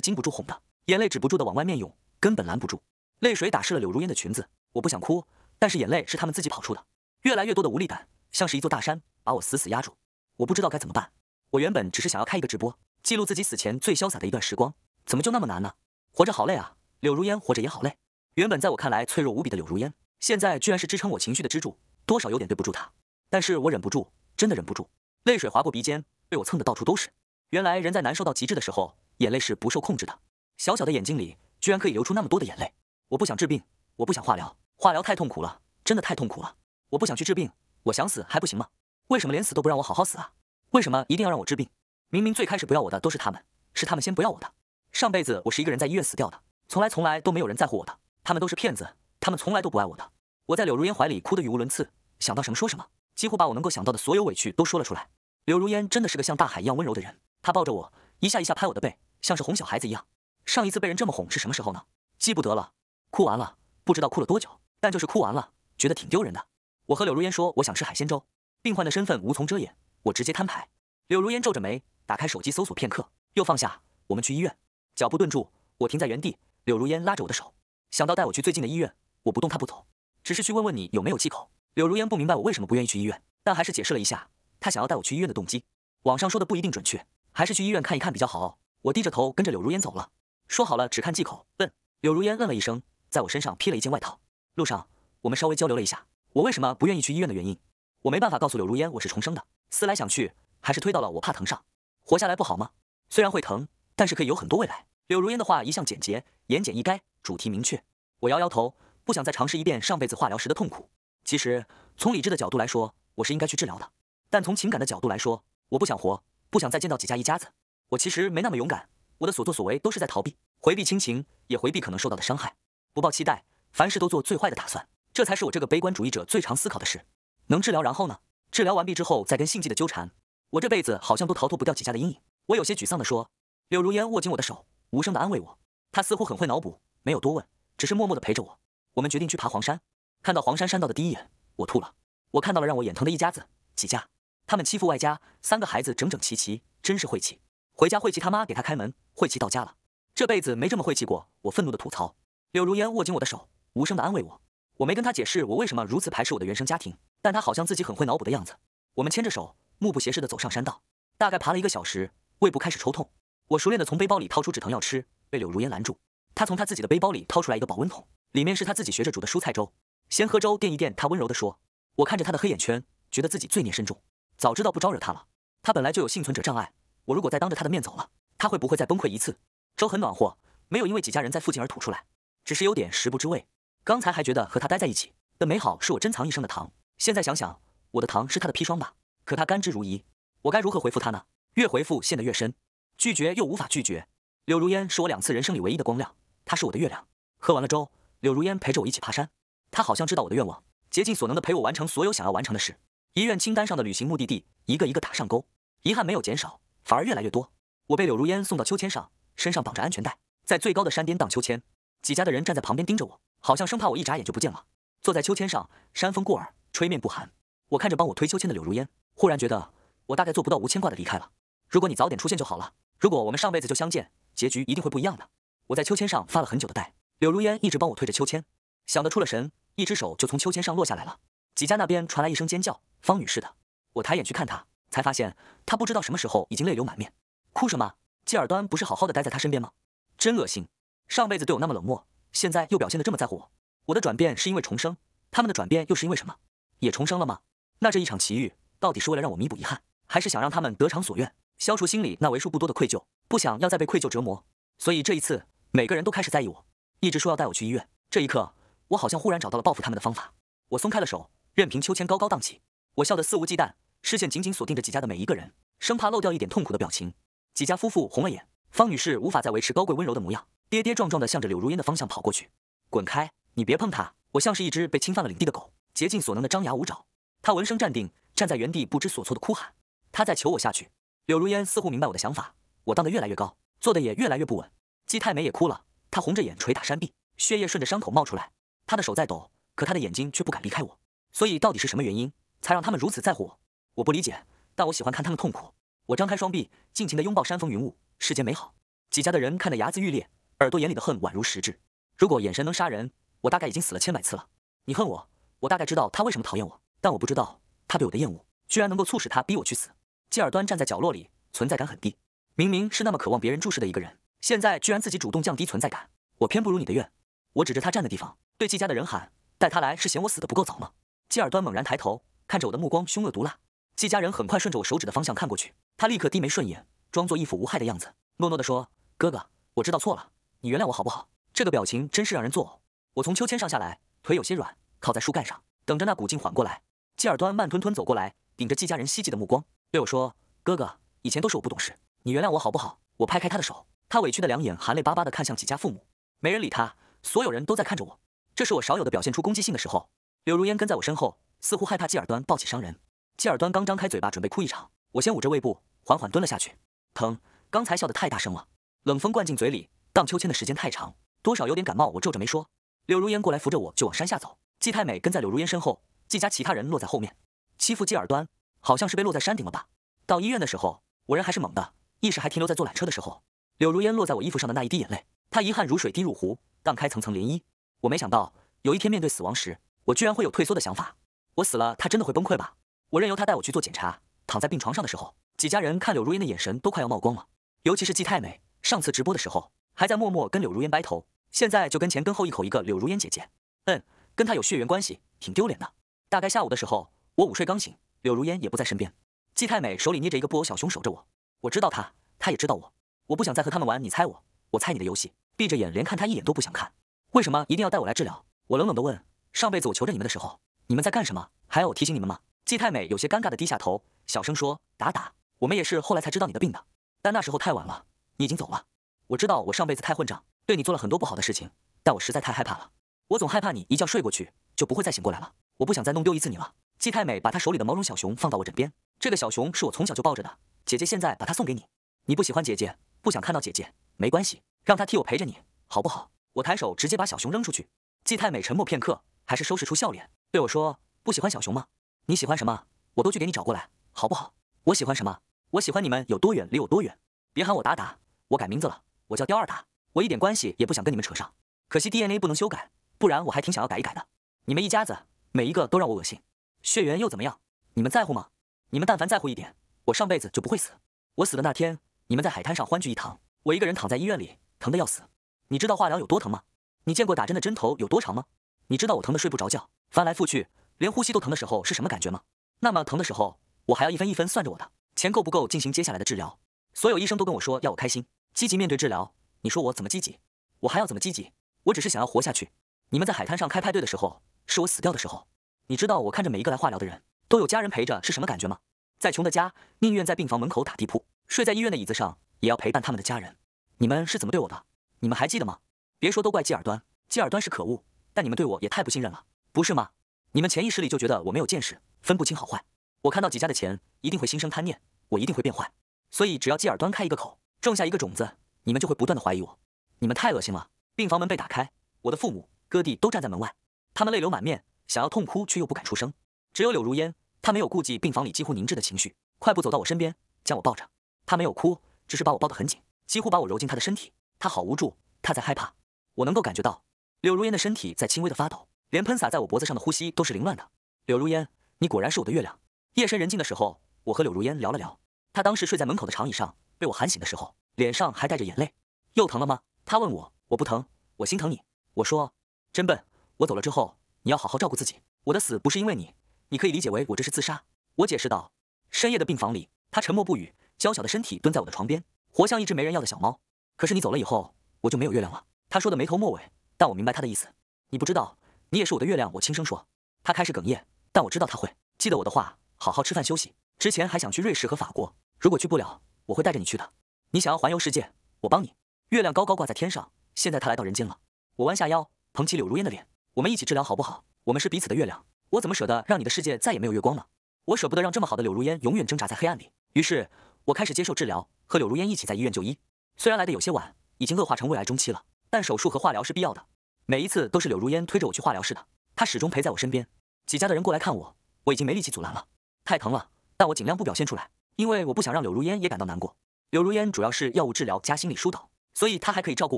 经不住哄的，眼泪止不住的往外面涌，根本拦不住，泪水打湿了柳如烟的裙子。我不想哭，但是眼泪是他们自己跑出的。越来越多的无力感，像是一座大山把我死死压住。我不知道该怎么办。我原本只是想要开一个直播。记录自己死前最潇洒的一段时光，怎么就那么难呢？活着好累啊！柳如烟活着也好累。原本在我看来脆弱无比的柳如烟，现在居然是支撑我情绪的支柱，多少有点对不住她。但是我忍不住，真的忍不住，泪水划过鼻尖，被我蹭得到处都是。原来人在难受到极致的时候，眼泪是不受控制的。小小的眼睛里，居然可以流出那么多的眼泪。我不想治病，我不想化疗，化疗太痛苦了，真的太痛苦了。我不想去治病，我想死还不行吗？为什么连死都不让我好好死啊？为什么一定要让我治病？明明最开始不要我的都是他们，是他们先不要我的。上辈子我是一个人在医院死掉的，从来从来都没有人在乎我的。他们都是骗子，他们从来都不爱我的。我在柳如烟怀里哭得语无伦次，想到什么说什么，几乎把我能够想到的所有委屈都说了出来。柳如烟真的是个像大海一样温柔的人，她抱着我，一下一下拍我的背，像是哄小孩子一样。上一次被人这么哄是什么时候呢？记不得了。哭完了，不知道哭了多久，但就是哭完了，觉得挺丢人的。我和柳如烟说，我想吃海鲜粥。病患的身份无从遮掩，我直接摊牌。柳如烟皱着眉。打开手机搜索片刻，又放下。我们去医院，脚步顿住，我停在原地。柳如烟拉着我的手，想到带我去最近的医院，我不动他不走，只是去问问你有没有忌口。柳如烟不明白我为什么不愿意去医院，但还是解释了一下他想要带我去医院的动机。网上说的不一定准确，还是去医院看一看比较好我低着头跟着柳如烟走了。说好了只看忌口。问柳如烟嗯了一声，在我身上披了一件外套。路上我们稍微交流了一下我为什么不愿意去医院的原因。我没办法告诉柳如烟我是重生的，思来想去还是推到了我怕疼上。活下来不好吗？虽然会疼，但是可以有很多未来。柳如烟的话一向简洁，言简意赅，主题明确。我摇摇头，不想再尝试一遍上辈子化疗时的痛苦。其实从理智的角度来说，我是应该去治疗的，但从情感的角度来说，我不想活，不想再见到几家一家子。我其实没那么勇敢，我的所作所为都是在逃避，回避亲情，也回避可能受到的伤害，不抱期待，凡事都做最坏的打算，这才是我这个悲观主义者最常思考的事。能治疗，然后呢？治疗完毕之后，再跟性际的纠缠。我这辈子好像都逃脱不掉几家的阴影，我有些沮丧地说。柳如烟握紧我的手，无声地安慰我。她似乎很会脑补，没有多问，只是默默地陪着我。我们决定去爬黄山。看到黄山山道的第一眼，我吐了。我看到了让我眼疼的一家子，几家，他们欺负外家三个孩子，整整齐齐，真是晦气。回家晦气他妈给他开门，晦气到家了。这辈子没这么晦气过。我愤怒地吐槽。柳如烟握紧我的手，无声地安慰我。我没跟她解释我为什么如此排斥我的原生家庭，但她好像自己很会脑补的样子。我们牵着手。目不斜视地走上山道，大概爬了一个小时，胃部开始抽痛。我熟练地从背包里掏出止疼药吃，被柳如烟拦住。她从她自己的背包里掏出来一个保温桶，里面是她自己学着煮的蔬菜粥。先喝粥垫一垫，她温柔地说。我看着她的黑眼圈，觉得自己罪孽深重。早知道不招惹她了。她本来就有幸存者障碍，我如果再当着她的面走了，她会不会再崩溃一次？粥很暖和，没有因为几家人在附近而吐出来，只是有点食不知味。刚才还觉得和她待在一起的美好是我珍藏一生的糖，现在想想，我的糖是她的砒霜吧。可他甘之如饴，我该如何回复他呢？越回复陷得越深，拒绝又无法拒绝。柳如烟是我两次人生里唯一的光亮，她是我的月亮。喝完了粥，柳如烟陪着我一起爬山，她好像知道我的愿望，竭尽所能的陪我完成所有想要完成的事。医院清单上的旅行目的地，一个一个打上勾，遗憾没有减少，反而越来越多。我被柳如烟送到秋千上，身上绑着安全带，在最高的山巅荡秋千。几家的人站在旁边盯着我，好像生怕我一眨眼就不见了。坐在秋千上，山风过耳，吹面不寒。我看着帮我推秋千的柳如烟。忽然觉得，我大概做不到无牵挂的离开了。如果你早点出现就好了。如果我们上辈子就相见，结局一定会不一样的。我在秋千上发了很久的呆，柳如烟一直帮我推着秋千，想得出了神，一只手就从秋千上落下来了。几家那边传来一声尖叫，方女士的，我抬眼去看她，才发现她不知道什么时候已经泪流满面，哭什么？季尔端不是好好的待在她身边吗？真恶心！上辈子对我那么冷漠，现在又表现得这么在乎我。我的转变是因为重生，他们的转变又是因为什么？也重生了吗？那这一场奇遇。到底是为了让我弥补遗憾，还是想让他们得偿所愿，消除心里那为数不多的愧疚，不想要再被愧疚折磨。所以这一次，每个人都开始在意我，一直说要带我去医院。这一刻，我好像忽然找到了报复他们的方法。我松开了手，任凭秋千高高荡起，我笑得肆无忌惮，视线紧紧锁定着几家的每一个人，生怕漏掉一点痛苦的表情。几家夫妇红了眼，方女士无法再维持高贵温柔的模样，跌跌撞撞地向着柳如烟的方向跑过去。滚开，你别碰她！我像是一只被侵犯了领地的狗，竭尽所能地张牙舞爪。她闻声站定。站在原地不知所措的哭喊，他在求我下去。柳如烟似乎明白我的想法，我荡得越来越高，坐得也越来越不稳。姬太梅也哭了，她红着眼捶打山壁，血液顺着伤口冒出来。她的手在抖，可她的眼睛却不敢离开我。所以到底是什么原因才让他们如此在乎我？我不理解，但我喜欢看他们痛苦。我张开双臂，尽情地拥抱山峰云雾，世间美好。几家的人看得牙子欲裂，耳朵眼里的恨宛如实质。如果眼神能杀人，我大概已经死了千百次了。你恨我，我大概知道他为什么讨厌我，但我不知道。他对我的厌恶，居然能够促使他逼我去死。季尔端站在角落里，存在感很低。明明是那么渴望别人注视的一个人，现在居然自己主动降低存在感。我偏不如你的愿。我指着他站的地方，对季家的人喊：“带他来，是嫌我死的不够早吗？”季尔端猛然抬头，看着我的目光凶恶毒辣。季家人很快顺着我手指的方向看过去，他立刻低眉顺眼，装作一副无害的样子，诺诺的说：“哥哥，我知道错了，你原谅我好不好？”这个表情真是让人作呕。我从秋千上下来，腿有些软，靠在树干上，等着那股劲缓过来。季尔端慢吞吞走过来，顶着季家人希冀的目光，对我说：“哥哥，以前都是我不懂事，你原谅我好不好？”我拍开他的手，他委屈的两眼含泪巴巴的看向季家父母，没人理他，所有人都在看着我。这是我少有的表现出攻击性的时候。柳如烟跟在我身后，似乎害怕季尔端抱起伤人。季尔端刚张开嘴巴准备哭一场，我先捂着胃部，缓缓蹲了下去，疼，刚才笑得太大声了，冷风灌进嘴里，荡秋千的时间太长，多少有点感冒。我皱着眉说：“柳如烟过来扶着我，就往山下走。”季太美跟在柳如烟身后。季家其他人落在后面，欺负季尔端，好像是被落在山顶了吧？到医院的时候，我人还是懵的，意识还停留在坐缆车的时候。柳如烟落在我衣服上的那一滴眼泪，她遗憾如水滴入湖，荡开层层涟漪。我没想到有一天面对死亡时，我居然会有退缩的想法。我死了，她真的会崩溃吧？我任由她带我去做检查，躺在病床上的时候，几家人看柳如烟的眼神都快要冒光了。尤其是季太美，上次直播的时候还在默默跟柳如烟掰头，现在就跟前跟后一口一个柳如烟姐姐。嗯，跟她有血缘关系，挺丢脸的。大概下午的时候，我午睡刚醒，柳如烟也不在身边。季太美手里捏着一个布偶小熊守着我，我知道她，她也知道我。我不想再和他们玩，你猜我？我猜你的游戏。闭着眼，连看他一眼都不想看。为什么一定要带我来治疗？我冷冷地问。上辈子我求着你们的时候，你们在干什么？还要我提醒你们吗？季太美有些尴尬地低下头，小声说：“打打，我们也是后来才知道你的病的，但那时候太晚了，你已经走了。我知道我上辈子太混账，对你做了很多不好的事情，但我实在太害怕了。我总害怕你一觉睡过去就不会再醒过来了。”我不想再弄丢一次你了。季太美把她手里的毛绒小熊放到我枕边，这个小熊是我从小就抱着的。姐姐现在把它送给你，你不喜欢姐姐，不想看到姐姐，没关系，让她替我陪着你，好不好？我抬手直接把小熊扔出去。季太美沉默片刻，还是收拾出笑脸对我说：“不喜欢小熊吗？你喜欢什么，我都去给你找过来，好不好？”我喜欢什么？我喜欢你们有多远离我多远。别喊我达达，我改名字了，我叫刁二达，我一点关系也不想跟你们扯上。可惜 DNA 不能修改，不然我还挺想要改一改的。你们一家子。每一个都让我恶心，血缘又怎么样？你们在乎吗？你们但凡在乎一点，我上辈子就不会死。我死的那天，你们在海滩上欢聚一堂，我一个人躺在医院里，疼得要死。你知道化疗有多疼吗？你见过打针的针头有多长吗？你知道我疼得睡不着觉，翻来覆去，连呼吸都疼的时候是什么感觉吗？那么疼的时候，我还要一分一分算着我的钱够不够进行接下来的治疗。所有医生都跟我说要我开心，积极面对治疗。你说我怎么积极？我还要怎么积极？我只是想要活下去。你们在海滩上开派对的时候。是我死掉的时候，你知道我看着每一个来化疗的人都有家人陪着是什么感觉吗？再穷的家，宁愿在病房门口打地铺，睡在医院的椅子上，也要陪伴他们的家人。你们是怎么对我的？你们还记得吗？别说都怪季尔端，季尔端是可恶，但你们对我也太不信任了，不是吗？你们潜意识里就觉得我没有见识，分不清好坏。我看到几家的钱，一定会心生贪念，我一定会变坏。所以只要季尔端开一个口，种下一个种子，你们就会不断的怀疑我。你们太恶心了。病房门被打开，我的父母、哥弟都站在门外。他们泪流满面，想要痛哭却又不敢出声。只有柳如烟，她没有顾及病房里几乎凝滞的情绪，快步走到我身边，将我抱着。她没有哭，只是把我抱得很紧，几乎把我揉进她的身体。她好无助，她在害怕。我能够感觉到柳如烟的身体在轻微的发抖，连喷洒在我脖子上的呼吸都是凌乱的。柳如烟，你果然是我的月亮。夜深人静的时候，我和柳如烟聊了聊。她当时睡在门口的长椅上，被我喊醒的时候，脸上还带着眼泪。又疼了吗？她问我。我不疼，我心疼你。我说，真笨。我走了之后，你要好好照顾自己。我的死不是因为你，你可以理解为我这是自杀。我解释道。深夜的病房里，他沉默不语，娇小的身体蹲在我的床边，活像一只没人要的小猫。可是你走了以后，我就没有月亮了。他说的没头没尾，但我明白他的意思。你不知道，你也是我的月亮。我轻声说。他开始哽咽，但我知道他会记得我的话，好好吃饭休息。之前还想去瑞士和法国，如果去不了，我会带着你去的。你想要环游世界，我帮你。月亮高高挂在天上，现在它来到人间了。我弯下腰，捧起柳如烟的脸。我们一起治疗好不好？我们是彼此的月亮，我怎么舍得让你的世界再也没有月光呢？我舍不得让这么好的柳如烟永远挣扎在黑暗里。于是，我开始接受治疗，和柳如烟一起在医院就医。虽然来的有些晚，已经恶化成胃癌中期了，但手术和化疗是必要的。每一次都是柳如烟推着我去化疗室的，她始终陪在我身边。几家的人过来看我，我已经没力气阻拦了，太疼了，但我尽量不表现出来，因为我不想让柳如烟也感到难过。柳如烟主要是药物治疗加心理疏导，所以她还可以照顾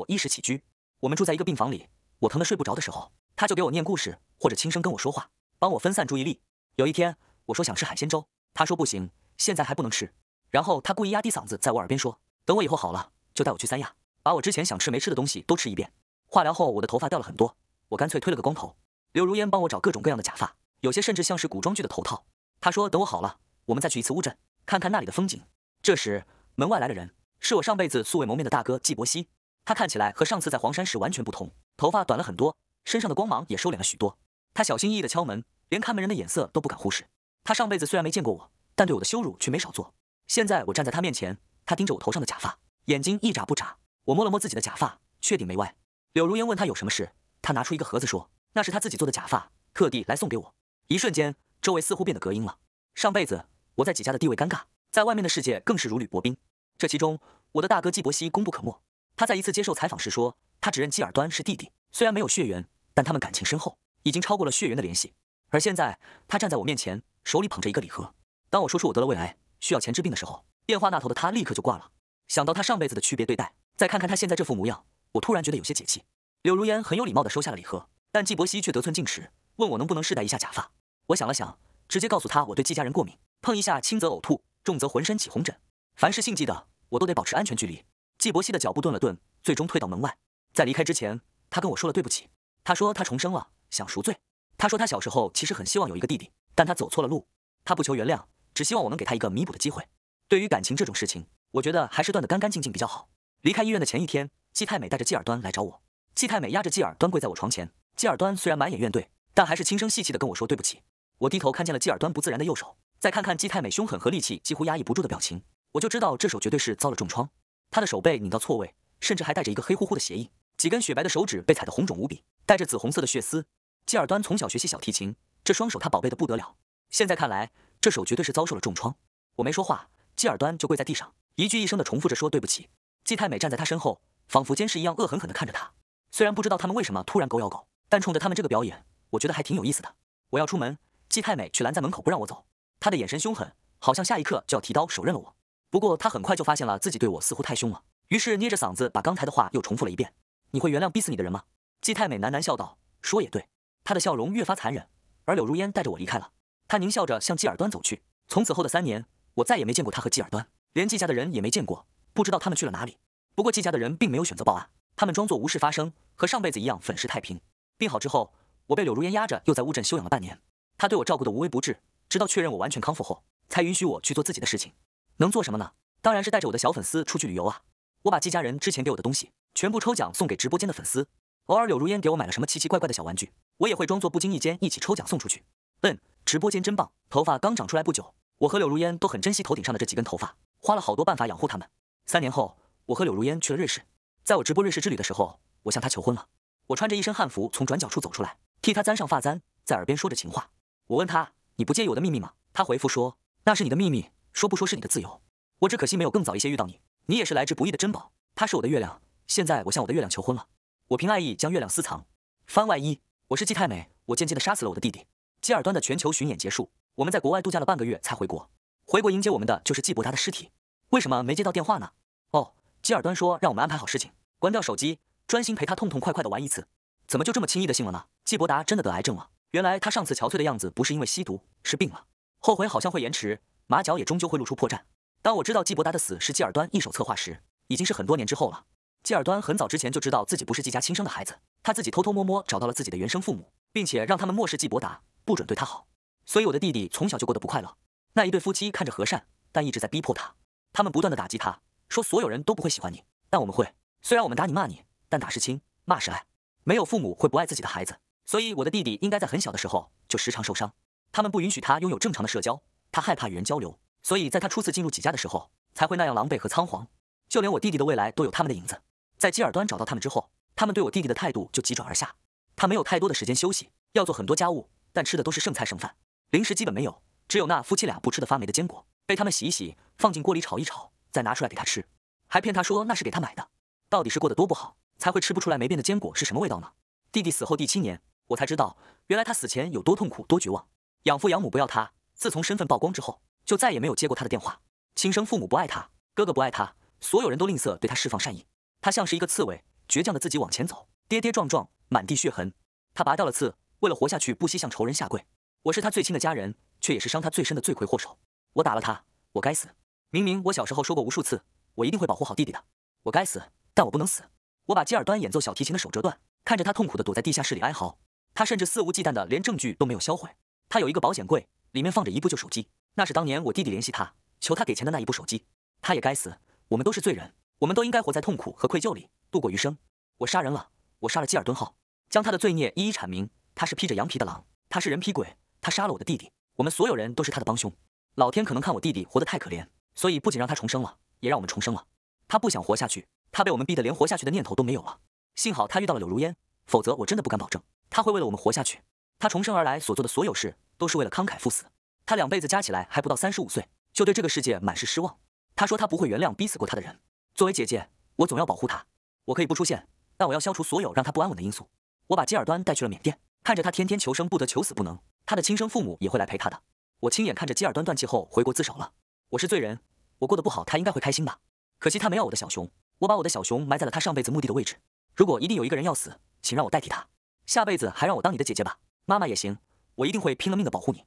我衣食起居。我们住在一个病房里，我疼得睡不着的时候。他就给我念故事，或者轻声跟我说话，帮我分散注意力。有一天，我说想吃海鲜粥，他说不行，现在还不能吃。然后他故意压低嗓子，在我耳边说：“等我以后好了，就带我去三亚，把我之前想吃没吃的东西都吃一遍。”化疗后，我的头发掉了很多，我干脆推了个光头。刘如烟帮我找各种各样的假发，有些甚至像是古装剧的头套。他说：“等我好了，我们再去一次乌镇，看看那里的风景。”这时，门外来了人，是我上辈子素未谋面的大哥季伯熙。他看起来和上次在黄山时完全不同，头发短了很多。身上的光芒也收敛了许多。他小心翼翼地敲门，连看门人的眼色都不敢忽视。他上辈子虽然没见过我，但对我的羞辱却没少做。现在我站在他面前，他盯着我头上的假发，眼睛一眨不眨。我摸了摸自己的假发，确定没歪。柳如烟问他有什么事，他拿出一个盒子说：“那是他自己做的假发，特地来送给我。”一瞬间，周围似乎变得隔音了。上辈子我在几家的地位尴尬，在外面的世界更是如履薄冰。这其中，我的大哥季伯希功不可没。他在一次接受采访时说：“他只认季尔端是弟弟，虽然没有血缘。”但他们感情深厚，已经超过了血缘的联系。而现在，他站在我面前，手里捧着一个礼盒。当我说出我得了胃癌，需要钱治病的时候，电话那头的他立刻就挂了。想到他上辈子的区别对待，再看看他现在这副模样，我突然觉得有些解气。柳如烟很有礼貌地收下了礼盒，但季伯熙却得寸进尺，问我能不能试戴一下假发。我想了想，直接告诉他我对季家人过敏，碰一下轻则呕吐，重则浑身起红疹。凡是姓季的，我都得保持安全距离。季伯熙的脚步顿了顿，最终退到门外。在离开之前，他跟我说了对不起。他说他重生了，想赎罪。他说他小时候其实很希望有一个弟弟，但他走错了路。他不求原谅，只希望我能给他一个弥补的机会。对于感情这种事情，我觉得还是断得干干净净比较好。离开医院的前一天，季太美带着季尔端来找我。季太美压着季尔端跪在我床前。季尔端虽然满眼怨怼，但还是轻声细气的跟我说对不起。我低头看见了季尔端不自然的右手，再看看季太美凶狠和戾气几乎压抑不住的表情，我就知道这手绝对是遭了重创。他的手背拧到错位，甚至还带着一个黑乎乎的鞋印，几根雪白的手指被踩得红肿无比。带着紫红色的血丝，季尔端从小学习小提琴，这双手他宝贝的不得了。现在看来，这手绝对是遭受了重创。我没说话，季尔端就跪在地上，一句一声的重复着说：“对不起。”季太美站在他身后，仿佛监视一样，恶狠狠地看着他。虽然不知道他们为什么突然狗咬狗，但冲着他们这个表演，我觉得还挺有意思的。我要出门，季太美却拦在门口不让我走。他的眼神凶狠，好像下一刻就要提刀手刃了我。不过他很快就发现了自己对我似乎太凶了，于是捏着嗓子把刚才的话又重复了一遍：“你会原谅逼死你的人吗？”季太美喃喃笑道：“说也对，她的笑容越发残忍。”而柳如烟带着我离开了。她狞笑着向季尔端走去。从此后的三年，我再也没见过她和季尔端，连季家的人也没见过，不知道他们去了哪里。不过季家的人并没有选择报案，他们装作无事发生，和上辈子一样粉饰太平。病好之后，我被柳如烟压着，又在乌镇休养了半年。她对我照顾的无微不至，直到确认我完全康复后，才允许我去做自己的事情。能做什么呢？当然是带着我的小粉丝出去旅游啊！我把季家人之前给我的东西全部抽奖送给直播间的粉丝。偶尔柳如烟给我买了什么奇奇怪怪的小玩具，我也会装作不经意间一起抽奖送出去。嗯，直播间真棒！头发刚长出来不久，我和柳如烟都很珍惜头顶上的这几根头发，花了好多办法养护它们。三年后，我和柳如烟去了瑞士。在我直播瑞士之旅的时候，我向她求婚了。我穿着一身汉服从转角处走出来，替她簪上发簪，在耳边说着情话。我问她：“你不介意我的秘密吗？”她回复说：“那是你的秘密，说不说是你的自由。”我只可惜没有更早一些遇到你，你也是来之不易的珍宝。她是我的月亮，现在我向我的月亮求婚了。我凭爱意将月亮私藏。番外一，我是季太美，我间接的杀死了我的弟弟。季尔端的全球巡演结束，我们在国外度假了半个月才回国。回国迎接我们的就是季伯达的尸体。为什么没接到电话呢？哦，季尔端说让我们安排好事情，关掉手机，专心陪他痛痛快快的玩一次。怎么就这么轻易的信了呢？季伯达真的得癌症了。原来他上次憔悴的样子不是因为吸毒，是病了。后悔好像会延迟，马脚也终究会露出破绽。当我知道季伯达的死是季尔端一手策划时，已经是很多年之后了。继尔端很早之前就知道自己不是季家亲生的孩子，他自己偷偷摸摸找到了自己的原生父母，并且让他们漠视季伯达，不准对他好。所以我的弟弟从小就过得不快乐。那一对夫妻看着和善，但一直在逼迫他。他们不断的打击他，说所有人都不会喜欢你，但我们会。虽然我们打你骂你，但打是亲，骂是爱。没有父母会不爱自己的孩子，所以我的弟弟应该在很小的时候就时常受伤。他们不允许他拥有正常的社交，他害怕与人交流，所以在他初次进入季家的时候才会那样狼狈和仓皇。就连我弟弟的未来都有他们的影子。在基尔端找到他们之后，他们对我弟弟的态度就急转而下。他没有太多的时间休息，要做很多家务，但吃的都是剩菜剩饭，零食基本没有，只有那夫妻俩不吃的发霉的坚果，被他们洗一洗，放进锅里炒一炒，再拿出来给他吃，还骗他说那是给他买的。到底是过得多不好，才会吃不出来霉变的坚果是什么味道呢？弟弟死后第七年，我才知道，原来他死前有多痛苦、多绝望。养父养母不要他，自从身份曝光之后，就再也没有接过他的电话。亲生父母不爱他，哥哥不爱他，所有人都吝啬对他释放善意。他像是一个刺猬，倔强的自己往前走，跌跌撞撞，满地血痕。他拔掉了刺，为了活下去，不惜向仇人下跪。我是他最亲的家人，却也是伤他最深的罪魁祸首。我打了他，我该死。明明我小时候说过无数次，我一定会保护好弟弟的。我该死，但我不能死。我把接尔端演奏小提琴的手折断，看着他痛苦的躲在地下室里哀嚎。他甚至肆无忌惮的连证据都没有销毁。他有一个保险柜，里面放着一部旧手机，那是当年我弟弟联系他，求他给钱的那一部手机。他也该死，我们都是罪人。我们都应该活在痛苦和愧疚里度过余生。我杀人了，我杀了基尔顿后，将他的罪孽一一阐明。他是披着羊皮的狼，他是人皮鬼。他杀了我的弟弟，我们所有人都是他的帮凶。老天可能看我弟弟活得太可怜，所以不仅让他重生了，也让我们重生了。他不想活下去，他被我们逼得连活下去的念头都没有了。幸好他遇到了柳如烟，否则我真的不敢保证他会为了我们活下去。他重生而来所做的所有事都是为了慷慨赴死。他两辈子加起来还不到三十五岁，就对这个世界满是失望。他说他不会原谅逼死过他的人。作为姐姐，我总要保护她。我可以不出现，但我要消除所有让她不安稳的因素。我把基尔端带去了缅甸，看着他天天求生不得，求死不能。他的亲生父母也会来陪他的。我亲眼看着基尔端断气后回国自首了。我是罪人，我过得不好，他应该会开心吧？可惜他没要我的小熊。我把我的小熊埋在了他上辈子墓地的位置。如果一定有一个人要死，请让我代替他，下辈子还让我当你的姐姐吧，妈妈也行，我一定会拼了命的保护你。